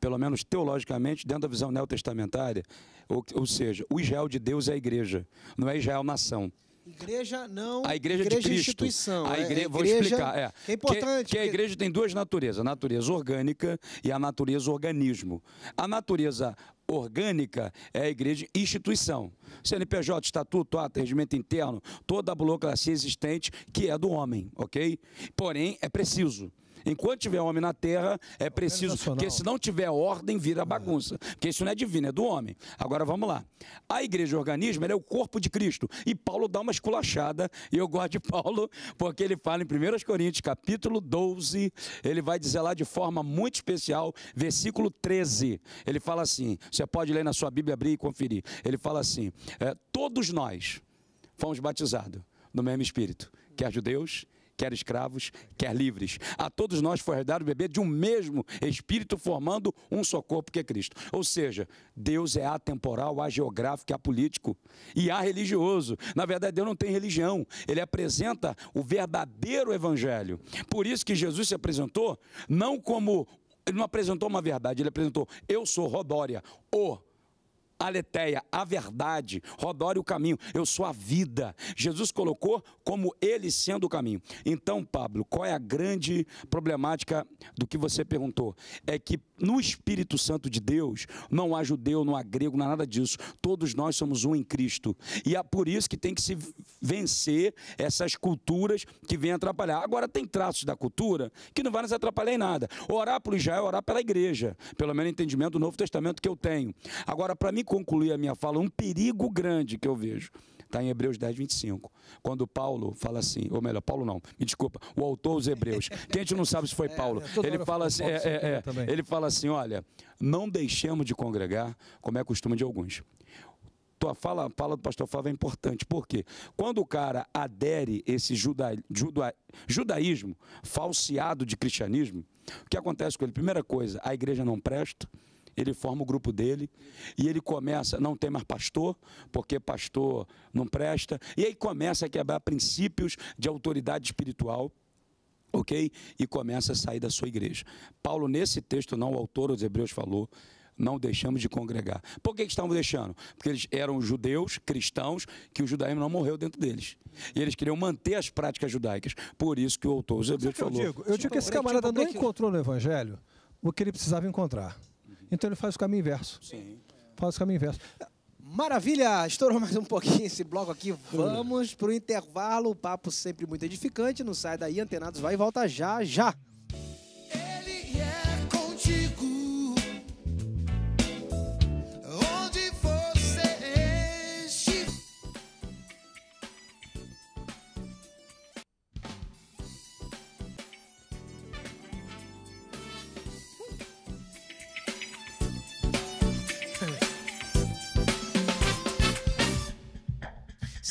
pelo menos teologicamente, dentro da visão neotestamentária, ou, ou seja, o Israel de Deus é a igreja, não é Israel nação. Igreja não. A igreja, igreja de é Cristo. Instituição, a igreja, é, vou igreja, explicar. É, que é importante. Que, que a igreja tem duas naturezas: a natureza orgânica e a natureza organismo. A natureza orgânica é a igreja instituição. CNPJ, estatuto, ato, regimento interno, toda a burocracia existente que é do homem, ok? Porém, é preciso Enquanto tiver homem na terra, é preciso. Porque se não tiver ordem, vira bagunça. Porque isso não é divino, é do homem. Agora vamos lá. A igreja organismo é o corpo de Cristo. E Paulo dá uma esculachada, e eu gosto de Paulo, porque ele fala em 1 Coríntios, capítulo 12, ele vai dizer lá de forma muito especial, versículo 13. Ele fala assim: você pode ler na sua Bíblia, abrir e conferir. Ele fala assim: é, todos nós fomos batizados no mesmo Espírito, quer judeus, quer escravos, quer livres. A todos nós foi dado o beber de um mesmo espírito, formando um só corpo que é Cristo. Ou seja, Deus é atemporal, ageográfico, apolítico e religioso. Na verdade, Deus não tem religião, ele apresenta o verdadeiro evangelho. Por isso que Jesus se apresentou não como. Ele não apresentou uma verdade, ele apresentou: eu sou Rodória, o aletheia, a verdade, rodore o caminho, eu sou a vida. Jesus colocou como ele sendo o caminho. Então, Pablo, qual é a grande problemática do que você perguntou? É que no Espírito Santo de Deus, não há judeu, não há grego, não há nada disso. Todos nós somos um em Cristo. E é por isso que tem que se vencer essas culturas que vêm atrapalhar. Agora, tem traços da cultura que não vai nos atrapalhar em nada. Orar por Israel é orar pela igreja, pelo menos entendimento do Novo Testamento que eu tenho. Agora, para me concluir a minha fala, um perigo grande que eu vejo. Está em Hebreus 10, 25. Quando Paulo fala assim, ou melhor, Paulo não, me desculpa, o autor os Hebreus. Quem a gente não sabe se foi é, Paulo. É, ele fala assim, é, é, é, ele fala assim, olha, não deixemos de congregar, como é costume de alguns. Tua fala, fala do pastor Fábio é importante, porque quando o cara adere esse juda, juda, judaísmo falseado de cristianismo, o que acontece com ele? Primeira coisa, a igreja não presta, ele forma o grupo dele e ele começa, não tem mais pastor, porque pastor não presta, e aí começa a quebrar princípios de autoridade espiritual. Ok? E começa a sair da sua igreja. Paulo, nesse texto, não, o autor dos Hebreus falou, não deixamos de congregar. Por que, que estavam deixando? Porque eles eram judeus, cristãos, que o judaísmo não morreu dentro deles. E eles queriam manter as práticas judaicas. Por isso que o autor, dos hebreus, falou... Eu digo, eu digo que esse tipo, camarada tipo não encontrou no Evangelho o que ele precisava encontrar. Então ele faz o caminho inverso. Sim. Faz o caminho inverso. Maravilha! Estourou mais um pouquinho esse bloco aqui. Vamos para o intervalo. O papo sempre muito edificante. Não sai daí, antenados, vai e volta já, já.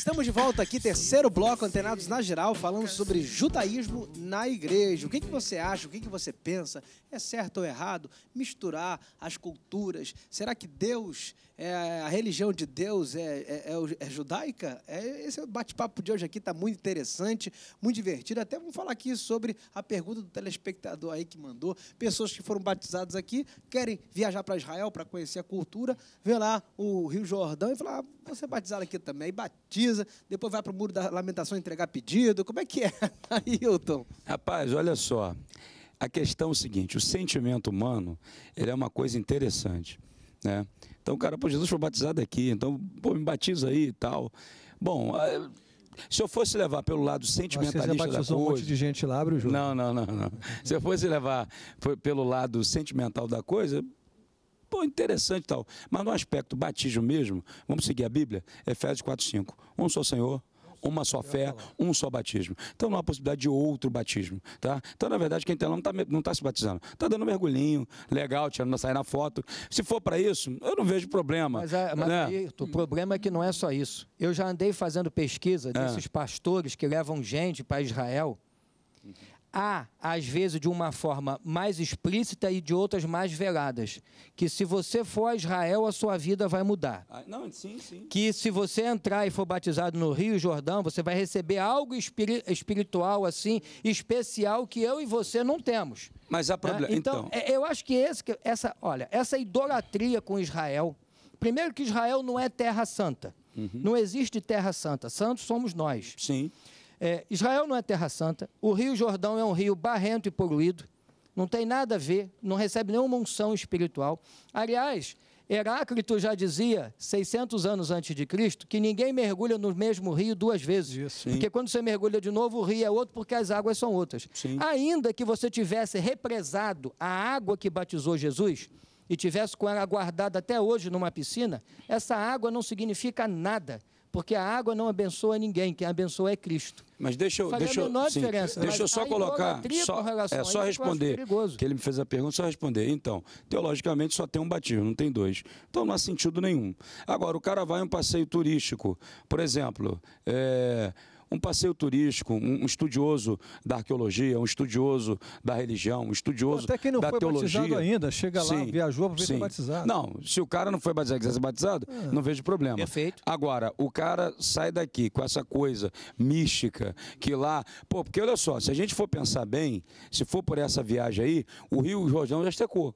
Estamos de volta aqui, terceiro bloco, Antenados na Geral, falando sobre judaísmo na igreja. O que, que você acha, o que, que você pensa? É certo ou errado misturar as culturas? Será que Deus, é, a religião de Deus é, é, é, é judaica? É, esse é bate-papo de hoje aqui está muito interessante, muito divertido. Até vamos falar aqui sobre a pergunta do telespectador aí que mandou. Pessoas que foram batizadas aqui, querem viajar para Israel para conhecer a cultura, vê lá o Rio Jordão e falar, ah, você ser batizado aqui também. Aí batiza, depois vai para o muro da lamentação entregar pedido. Como é que é, Ailton? Rapaz, olha só. A questão é o seguinte: o sentimento humano ele é uma coisa interessante. Né? Então, cara, pô, Jesus foi batizado aqui, então, pô, me batiza aí e tal. Bom, ah, se eu fosse levar pelo lado sentimentalista você da coisa... um monte de gente lá, Bruno Não, não, não. não. Se eu fosse levar pelo lado sentimental da coisa, Pô, interessante e tal. Mas no aspecto batismo mesmo, vamos seguir a Bíblia? Efésios 4,5. Um só Senhor, uma só fé, um só batismo. Então não há possibilidade de outro batismo, tá? Então, na verdade, quem está lá não está tá se batizando. Está dando um mergulhinho, legal, tirando sair na foto. Se for para isso, eu não vejo problema. Mas, a, mas né? Brito, o problema é que não é só isso. Eu já andei fazendo pesquisa ah. desses é. pastores que levam gente para Israel há, às vezes, de uma forma mais explícita e de outras mais veladas. Que se você for a Israel, a sua vida vai mudar. Ah, não, sim, sim. Que se você entrar e for batizado no Rio Jordão, você vai receber algo espiritual, assim, especial que eu e você não temos. Mas há problema. Né? Então, então, é, eu acho que esse, essa, olha, essa idolatria com Israel. Primeiro que Israel não é terra santa. Uhum. Não existe terra santa. Santos somos nós. Sim. É, Israel não é terra santa, o Rio Jordão é um rio barrento e poluído, não tem nada a ver, não recebe nenhuma unção espiritual. Aliás, Heráclito já dizia, 600 anos antes de Cristo, que ninguém mergulha no mesmo rio duas vezes. Porque quando você mergulha de novo, o rio é outro porque as águas são outras. Sim. Ainda que você tivesse represado a água que batizou Jesus e tivesse com ela guardada até hoje numa piscina, essa água não significa nada porque a água não abençoa ninguém, quem abençoa é Cristo. Mas deixa eu, deixa eu, sim, deixa eu só colocar, só, é só responder, que, que ele me fez a pergunta, só responder. Então, teologicamente só tem um batismo, não tem dois. Então não há sentido nenhum. Agora, o cara vai em um passeio turístico, por exemplo, é, um passeio turístico, um, estudioso da arqueologia, um estudioso da religião, um estudioso Até quem não da foi teologia. batizado ainda, chega lá, viajou para ver batizado. Não, se o cara não foi batizado, quiser ser batizado, ah, não vejo problema. Perfeito. Agora, o cara sai daqui com essa coisa mística que lá, pô, porque olha só, se a gente for pensar bem, se for por essa viagem aí, o Rio Jordão já estecou.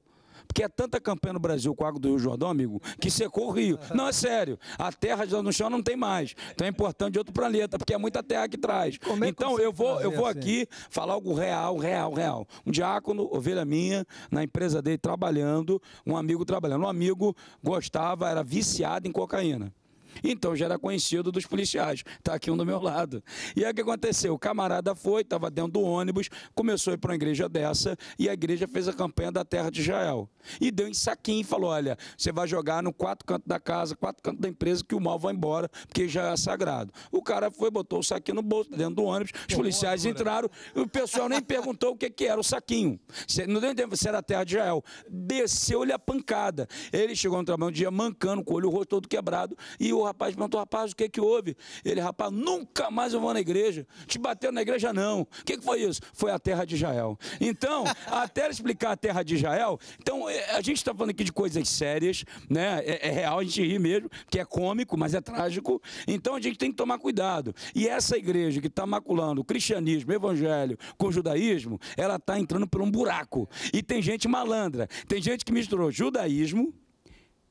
Porque é tanta campanha no Brasil com água do Rio Jordão, amigo, que secou o rio. Não, é sério. A terra já no chão não tem mais. Então é importante de outro planeta, porque é muita terra que traz. É então eu vou, eu vou assim? aqui falar algo real, real, real. Um diácono, ovelha minha, na empresa dele trabalhando, um amigo trabalhando. Um amigo gostava, era viciado em cocaína. Então já era conhecido dos policiais. Está aqui um do meu lado. E aí o que aconteceu? O camarada foi, estava dentro do ônibus, começou a ir para uma igreja dessa e a igreja fez a campanha da terra de Israel. E deu em saquinho e falou: olha, você vai jogar no quatro cantos da casa, quatro cantos da empresa, que o mal vai embora, porque já é sagrado. O cara foi, botou o saquinho no bolso, dentro do ônibus, os policiais entraram, o pessoal nem perguntou o que, que era o saquinho. Não deu tempo, se era a terra de Israel. Desceu-lhe a pancada. Ele chegou no trabalho um dia mancando, com o olho o rosto todo quebrado e o o rapaz perguntou, rapaz, o que que houve? Ele, rapaz, nunca mais eu vou na igreja. Te bateu na igreja, não. O que, que foi isso? Foi a terra de Israel. Então, até explicar a terra de Israel, então, eh, a gente está falando aqui de coisas sérias, né? É, é real, a gente ri mesmo, que é cômico, mas é trágico. Então, a gente tem que tomar cuidado. E essa igreja que está maculando o cristianismo, o evangelho com o judaísmo, ela está entrando por um buraco. E tem gente malandra. Tem gente que misturou judaísmo,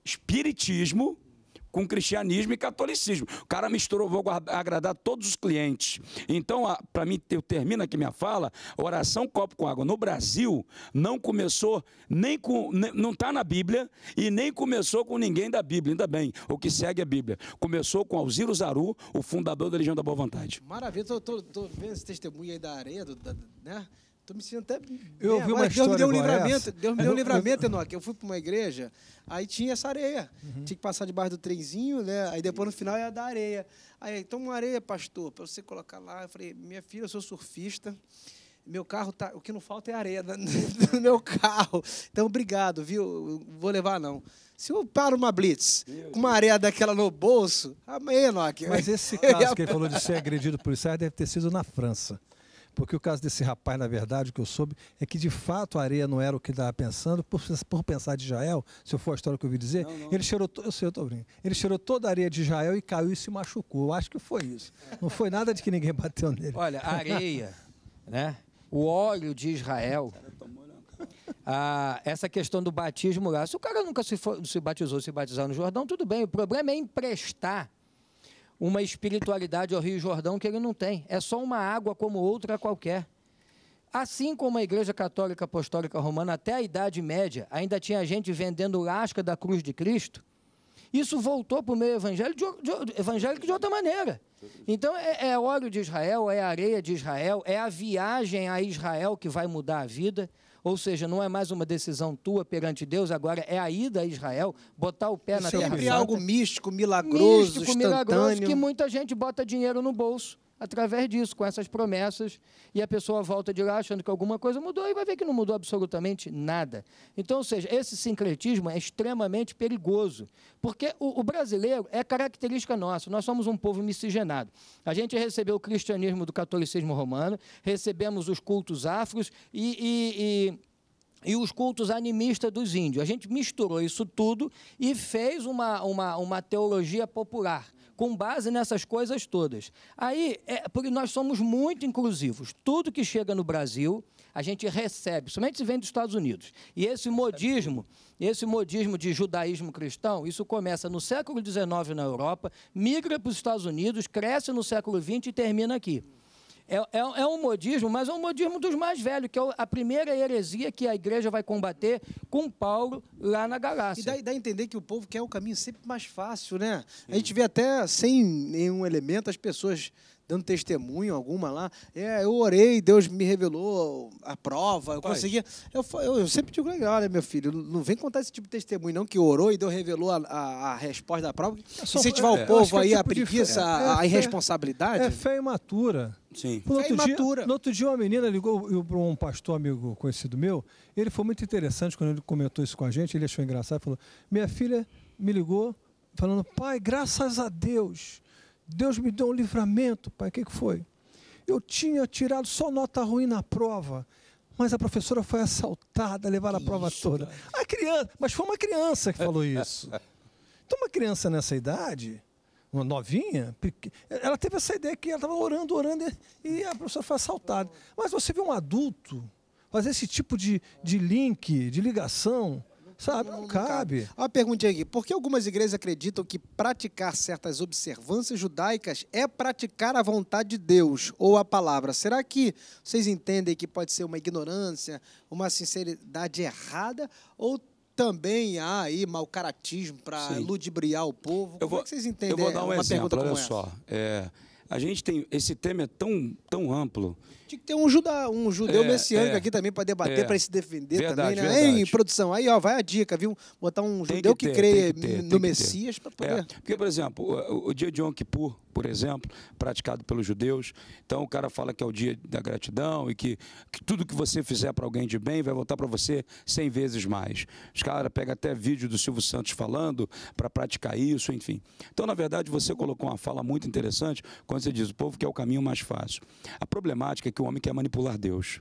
espiritismo com cristianismo e catolicismo. O cara misturou, vou agradar todos os clientes. Então, para mim, eu termino aqui minha fala, oração copo com água. No Brasil, não começou nem com, não está na Bíblia e nem começou com ninguém da Bíblia, ainda bem, o que segue é a Bíblia. Começou com Alziro Zaru, o fundador da Legião da Boa Vontade. Maravilha, estou vendo esse testemunho aí da areia, do, da, né? Estou me sentindo até. Eu ouvi né? uma Deus história. Deus me deu um livramento, essa. Deus me deu um livramento, Enoque. Eu fui para uma igreja, aí tinha essa areia. Uhum. Tinha que passar debaixo do trenzinho, né? Aí depois no final ia dar areia. Aí, então uma areia, pastor, para você colocar lá. Eu falei, minha filha, eu sou surfista. Meu carro tá. O que não falta é areia no meu carro. Então, obrigado, viu? Vou levar, não. Se eu paro uma blitz com uma areia daquela no bolso, amém, Enoque. Mas esse caso que ele falou de ser agredido por policiais deve ter sido na França. Porque o caso desse rapaz, na verdade, o que eu soube é que de fato a areia não era o que estava pensando, por, por pensar de Israel, se for a história que eu ouvi dizer, não, não. ele cheirou, eu sei, eu tô brincando, ele cheirou toda a areia de Israel e caiu e se machucou. Eu acho que foi isso. Não foi nada de que ninguém bateu nele. Olha, a areia, né? O óleo de Israel. Ah, essa questão do batismo lá. Se o cara nunca se, for, se batizou, se batizar no Jordão, tudo bem. O problema é emprestar uma espiritualidade ao Rio Jordão que ele não tem. É só uma água como outra qualquer. Assim como a Igreja Católica Apostólica Romana, até a Idade Média, ainda tinha gente vendendo lasca da cruz de Cristo, isso voltou para o meio evangélico de, de, evangélico de outra maneira. Então, é, é óleo de Israel, é areia de Israel, é a viagem a Israel que vai mudar a vida. Ou seja, não é mais uma decisão tua perante Deus, agora é a ida a Israel, botar o pé Isso na é terra. Sempre algo místico, milagroso, místico, instantâneo. milagroso que muita gente bota dinheiro no bolso através disso, com essas promessas, e a pessoa volta de lá achando que alguma coisa mudou e vai ver que não mudou absolutamente nada. Então, ou seja, esse sincretismo é extremamente perigoso, porque o, o brasileiro é característica nossa, nós somos um povo miscigenado. A gente recebeu o cristianismo do catolicismo romano, recebemos os cultos afros e, e, e e os cultos animistas dos índios. A gente misturou isso tudo e fez uma, uma, uma teologia popular, com base nessas coisas todas. Aí, é, porque nós somos muito inclusivos. Tudo que chega no Brasil, a gente recebe, somente se vem dos Estados Unidos. E esse modismo, esse modismo de judaísmo cristão, isso começa no século XIX na Europa, migra para os Estados Unidos, cresce no século XX e termina aqui. É, é, é, um modismo, mas é um modismo dos mais velhos, que é a primeira heresia que a igreja vai combater com Paulo lá na Galácia. E dá, dá a entender que o povo quer o caminho sempre mais fácil, né? Sim. A gente vê até sem nenhum elemento as pessoas dando testemunho alguma lá. É, eu orei, Deus me revelou a prova, eu Pai. conseguia. Eu, eu, eu, sempre digo, olha, né, meu filho, não vem contar esse tipo de testemunho, não, que orou e Deus revelou a, a, a resposta da prova. É Incentivar é, o é, povo é aí tipo é tipo a preguiça, a, a irresponsabilidade. É fé imatura. Sim. Fé outro imatura. Dia, no outro dia, uma menina ligou para um pastor amigo conhecido meu. Ele foi muito interessante quando ele comentou isso com a gente. Ele achou engraçado. Falou: Minha filha me ligou falando: Pai, graças a Deus, Deus me deu um livramento, pai, o que, que foi? Eu tinha tirado só nota ruim na prova, mas a professora foi assaltada, levar a prova isso, toda. Cara. A criança, mas foi uma criança que falou isso. Então uma criança nessa idade, uma novinha, ela teve essa ideia que ela estava orando, orando e a professora foi assaltada. Mas você vê um adulto fazer esse tipo de, de link, de ligação, Sabe? Não, não cabe. Olha Uma perguntinha aqui. Por que algumas igrejas acreditam que praticar certas observâncias judaicas é praticar a vontade de Deus ou a palavra? Será que vocês entendem que pode ser uma ignorância, uma sinceridade errada ou também há aí mau caratismo para ludibriar o povo? Eu como é vou, é que vocês entendem? Eu vou dar um uma exemplo, pergunta como olha essa? só. É, a gente tem. Esse tema é tão, tão amplo tinha que ter um, juda, um judeu é, messiânico é, aqui também para debater, é, para se defender verdade, também, né? produção. Aí, ó, vai a dica, viu? Botar um tem judeu que, ter, creia que ter, no Messias para poder. É, porque, por exemplo, o, dia de Yom Kippur, por exemplo, praticado pelos judeus, então o cara fala que é o dia da gratidão e que, que tudo que você fizer para alguém de bem vai voltar para você cem vezes mais. Os caras pegam até vídeo do Silvio Santos falando para praticar isso, enfim. Então, na verdade, você colocou uma fala muito interessante quando você diz o povo quer o caminho mais fácil. A problemática é que que o homem quer manipular Deus.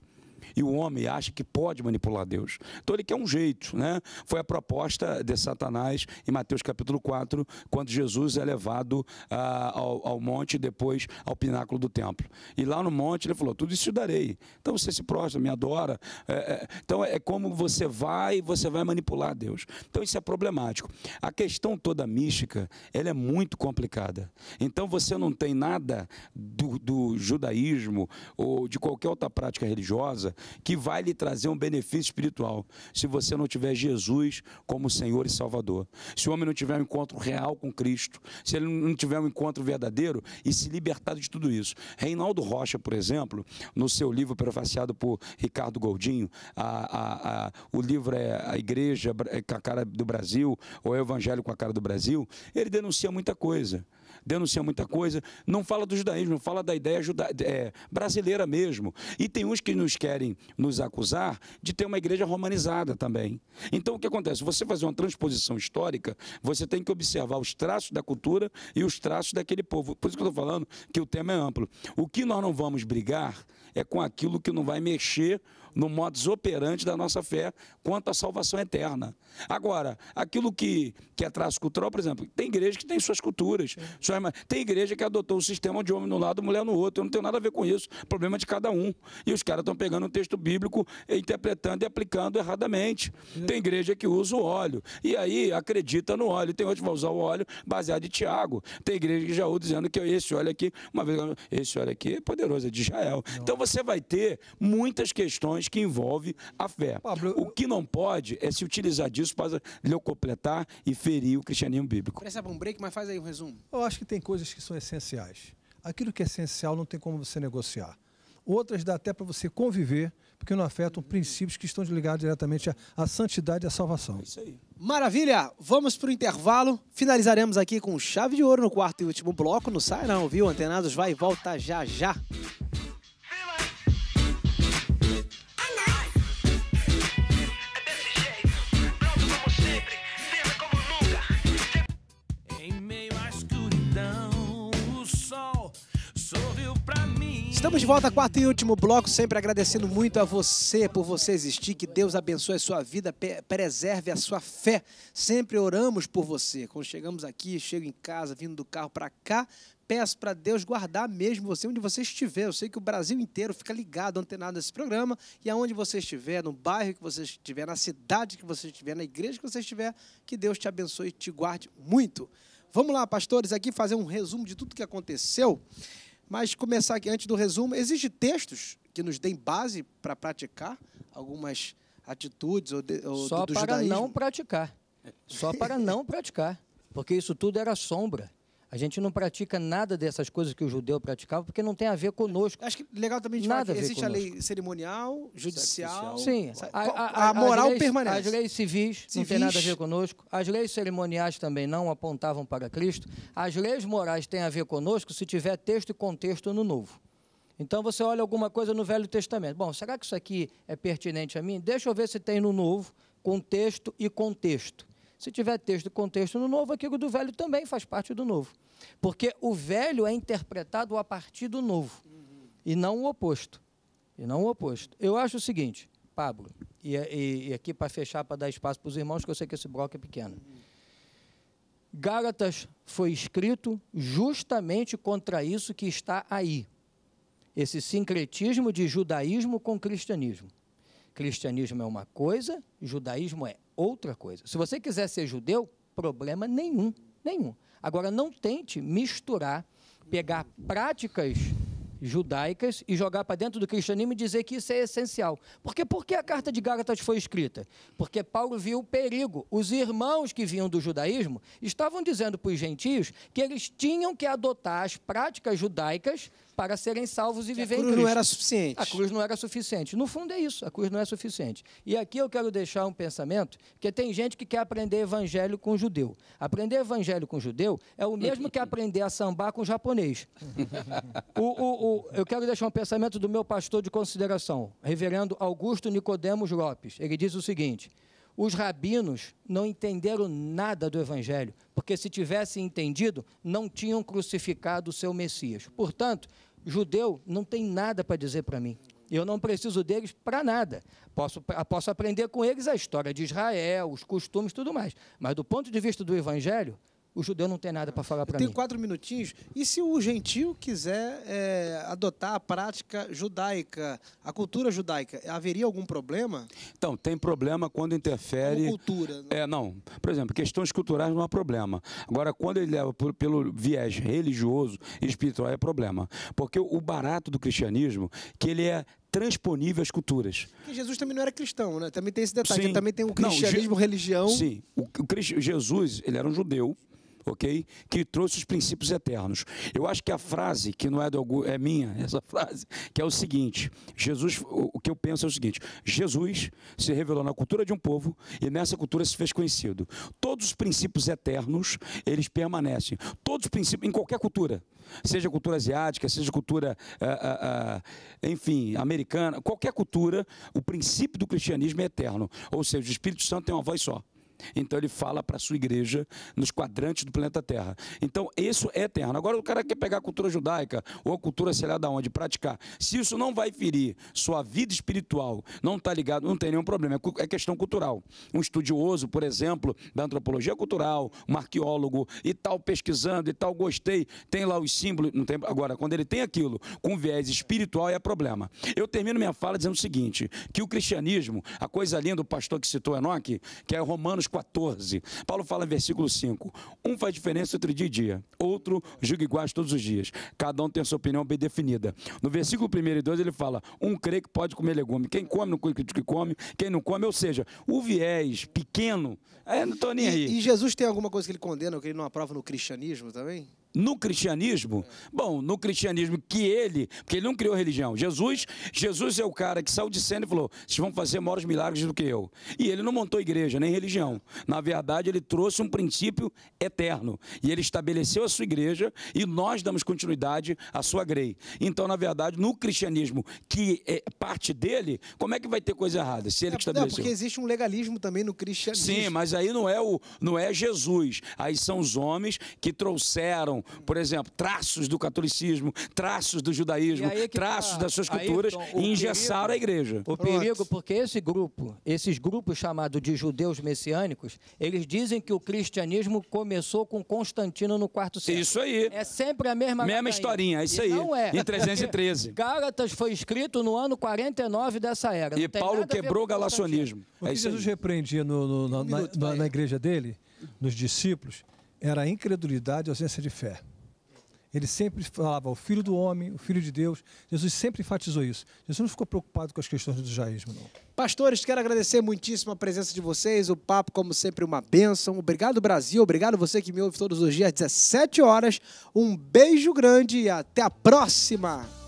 E o homem acha que pode manipular Deus. Então ele quer um jeito, né? Foi a proposta de Satanás em Mateus capítulo 4, quando Jesus é levado ah, ao, ao, monte e depois ao pináculo do templo. E lá no monte ele falou: Tudo isso eu darei. Então você se prostra, me adora. É, é, então é como você vai, você vai manipular Deus. Então isso é problemático. A questão toda mística, ela é muito complicada. Então você não tem nada do, do judaísmo ou de qualquer outra prática religiosa coisa que vai lhe trazer um benefício espiritual. Se você não tiver Jesus como Senhor e Salvador, se o homem não tiver um encontro real com Cristo, se ele não tiver um encontro verdadeiro e se libertar de tudo isso. Reinaldo Rocha, por exemplo, no seu livro prefaciado por Ricardo Goldinho, a, a, a, o livro é A Igreja é com a Cara do Brasil ou é Evangelho com a Cara do Brasil, ele denuncia muita coisa denuncia muita coisa, não fala do judaísmo, fala da ideia juda, é, brasileira mesmo. E tem uns que nos querem nos acusar de ter uma igreja romanizada também. Então o que acontece? Você fazer uma transposição histórica, você tem que observar os traços da cultura e os traços daquele povo. Por isso que eu estou falando que o tema é amplo. O que nós não vamos brigar é com aquilo que não vai mexer no modus operandi da nossa fé quanto à salvação eterna. Agora, aquilo que, que é traço cultural, por exemplo, tem igreja que tem suas culturas, tem igreja que adotou o sistema de homem no lado, mulher no outro. Eu não tenho nada a ver com isso, problema de cada um. E os caras estão pegando um texto bíblico, interpretando e aplicando erradamente. Tem igreja que usa o óleo, e aí acredita no óleo, tem outros que vão usar o óleo baseado em Tiago. Tem igreja que já usa dizendo que esse óleo aqui, uma vez, esse óleo aqui é poderoso, é de Israel. Então você vai ter muitas questões questões que envolvem a fé. Pablo, o que não pode é se utilizar disso para lhe completar e ferir o cristianismo bíblico. Parece um break, mas faz aí um resumo. Eu acho que tem coisas que são essenciais. Aquilo que é essencial não tem como você negociar. Outras dá até para você conviver, porque não afetam princípios que estão ligados diretamente à, à santidade e à salvação. É isso aí. Maravilha! Vamos para o intervalo. Finalizaremos aqui com chave de ouro no quarto e último bloco. Não sai não, viu? Antenados vai e volta já já. Estamos de volta, ao quarto e último bloco, sempre agradecendo muito a você por você existir, que Deus abençoe a sua vida, preserve a sua fé. Sempre oramos por você. Quando chegamos aqui, chego em casa, vindo do carro para cá, peço para Deus guardar mesmo você onde você estiver. Eu sei que o Brasil inteiro fica ligado, antenado nesse programa, e aonde você estiver, no bairro que você estiver, na cidade que você estiver, na igreja que você estiver, que Deus te abençoe e te guarde muito. Vamos lá, pastores, aqui fazer um resumo de tudo que aconteceu. Mas começar aqui antes do resumo, existem textos que nos deem base para praticar algumas atitudes ou, de, ou Só do, do para judaísmo? não praticar. Só para não praticar, porque isso tudo era sombra. A gente não pratica nada dessas coisas que o judeu praticava, porque não tem a ver conosco. Acho que legal também a gente nada falar que existe a, a, lei cerimonial, judicial. Sim, a, a, a moral leis, permanece. As leis civis, civis não tem nada a ver conosco. As leis cerimoniais também não apontavam para Cristo. As leis morais têm a ver conosco se tiver texto e contexto no novo. Então você olha alguma coisa no Velho Testamento. Bom, será que isso aqui é pertinente a mim? Deixa eu ver se tem no Novo, contexto e contexto. Se tiver texto contexto no novo, aquilo do velho também faz parte do novo. Porque o velho é interpretado a partir do novo, uhum. e não o oposto. E não o oposto. Eu acho o seguinte, Pablo, e, e, e aqui para fechar, para dar espaço para os irmãos, que eu sei que esse bloco é pequeno. Uhum. Gálatas foi escrito justamente contra isso que está aí. Esse sincretismo de judaísmo com cristianismo. Cristianismo é uma coisa, judaísmo é outra coisa. Se você quiser ser judeu, problema nenhum, nenhum. Agora, não tente misturar, pegar práticas judaicas e jogar para dentro do cristianismo e dizer que isso é essencial. Porque por que a carta de Gálatas foi escrita? Porque Paulo viu o perigo. Os irmãos que vinham do judaísmo estavam dizendo para os gentios que eles tinham que adotar as práticas judaicas para serem salvos e viver em Cristo. A cruz não era suficiente. A cruz não era suficiente. No fundo é isso, a cruz não é suficiente. E aqui eu quero deixar um pensamento, que tem gente que quer aprender evangelho com judeu. Aprender evangelho com judeu é o mesmo que aprender a sambar com japonês. O, o, o, eu quero deixar um pensamento do meu pastor de consideração, reverendo Augusto Nicodemos Lopes. Ele diz o seguinte, os rabinos não entenderam nada do Evangelho, porque se tivessem entendido, não tinham crucificado o seu Messias. Portanto, judeu não tem nada para dizer para mim. Eu não preciso deles para nada. Posso, ah, posso aprender com eles a história de Israel, os costumes, tudo mais. Mas do ponto de vista do Evangelho, o judeu não tem nada para falar para mim. Tem quatro minutinhos. E se o gentio quiser é, adotar a prática judaica, a cultura judaica, haveria algum problema? Então, tem problema quando interfere. Como cultura. Não? Né? É, não. Por exemplo, questões culturais não há problema. Agora, quando ele leva por, pelo viés religioso e espiritual, é problema. Porque o barato do cristianismo, que ele é transponível às culturas. Porque Jesus também não era cristão, né? Também tem esse detalhe, também tem o cristianismo, não, religião. Sim, o, o, Jesus, ele era um judeu, ok? Que trouxe os princípios eternos. Eu acho que a frase, que não é, do, é minha, essa frase, que é o seguinte: Jesus, o que eu penso é o seguinte: Jesus se revelou na cultura de um povo e nessa cultura se fez conhecido. Todos os princípios eternos, eles permanecem. Todos os princípios, em qualquer cultura, seja cultura asiática, seja cultura, ah, ah, ah, enfim, americana, qualquer cultura, o princípio do cristianismo é eterno. Ou seja, o Espírito Santo tem uma voz só. Então ele fala para a sua igreja nos quadrantes do planeta Terra. Então isso é eterno. Agora o cara quer pegar a cultura judaica ou a cultura sei lá da onde praticar. Se isso não vai ferir sua vida espiritual, não está ligado, não tem nenhum problema. É, é questão cultural. Um estudioso, por exemplo, da antropologia cultural, um arqueólogo e tal pesquisando e tal gostei, tem lá os símbolos. Não tem, agora quando ele tem aquilo com viés espiritual é problema. Eu termino minha fala dizendo o seguinte: que o cristianismo, a coisa linda, o pastor que citou Enoque, que é Romanos 14. Paulo fala em versículo 5: Um faz diferença entre dia e dia, outro julga iguais todos os dias. Cada um tem a sua opinião bem definida. No versículo 1 e 2 ele fala: Um crê que pode comer legume, quem come não crê que come, quem não come, ou seja, o viés pequeno, é, não estou nem aí. E, e Jesus tem alguma coisa que ele condena, que ele não aprova no cristianismo também? no cristianismo, bom, no cristianismo que ele, porque ele não criou religião. Jesus, Jesus é o cara que saiu de cena e falou: "Vocês vão fazer maiores milagres do que eu". E ele não montou igreja nem religião. Na verdade, ele trouxe um princípio eterno e ele estabeleceu a sua igreja e nós damos continuidade à sua grei. Então, na verdade, no cristianismo que é parte dele, como é que vai ter coisa errada se ele é, estabeleceu? Não, porque existe um legalismo também no cristianismo. Sim, mas aí não é o não é Jesus. Aí são os homens que trouxeram religião. Por exemplo, traços do catolicismo, traços do judaísmo, é traços tá, das suas culturas Ayrton, e engessaram perigo, a igreja. O perigo, porque esse grupo, esses grupos chamados de judeus messiânicos, eles dizem que o cristianismo começou com Constantino no quarto século. Isso aí. É sempre a mesma Mesma historinha, é isso e aí. Não é. Em 313. Gálatas foi escrito no ano 49 dessa era. E Paulo quebrou o galacionismo. O que é Jesus aí. repreendia no, no, um na, na igreja dele, nos discípulos, era a incredulidade e a ausência de fé. Ele sempre falava o filho do homem, o filho de Deus. Jesus sempre enfatizou isso. Jesus não ficou preocupado com as questões do jaísmo, não. Pastores, quero agradecer muitíssimo a presença de vocês. O papo, como sempre, uma bênção. Obrigado, Brasil. Obrigado você que me ouve todos os dias às 17 horas. Um beijo grande e até a próxima.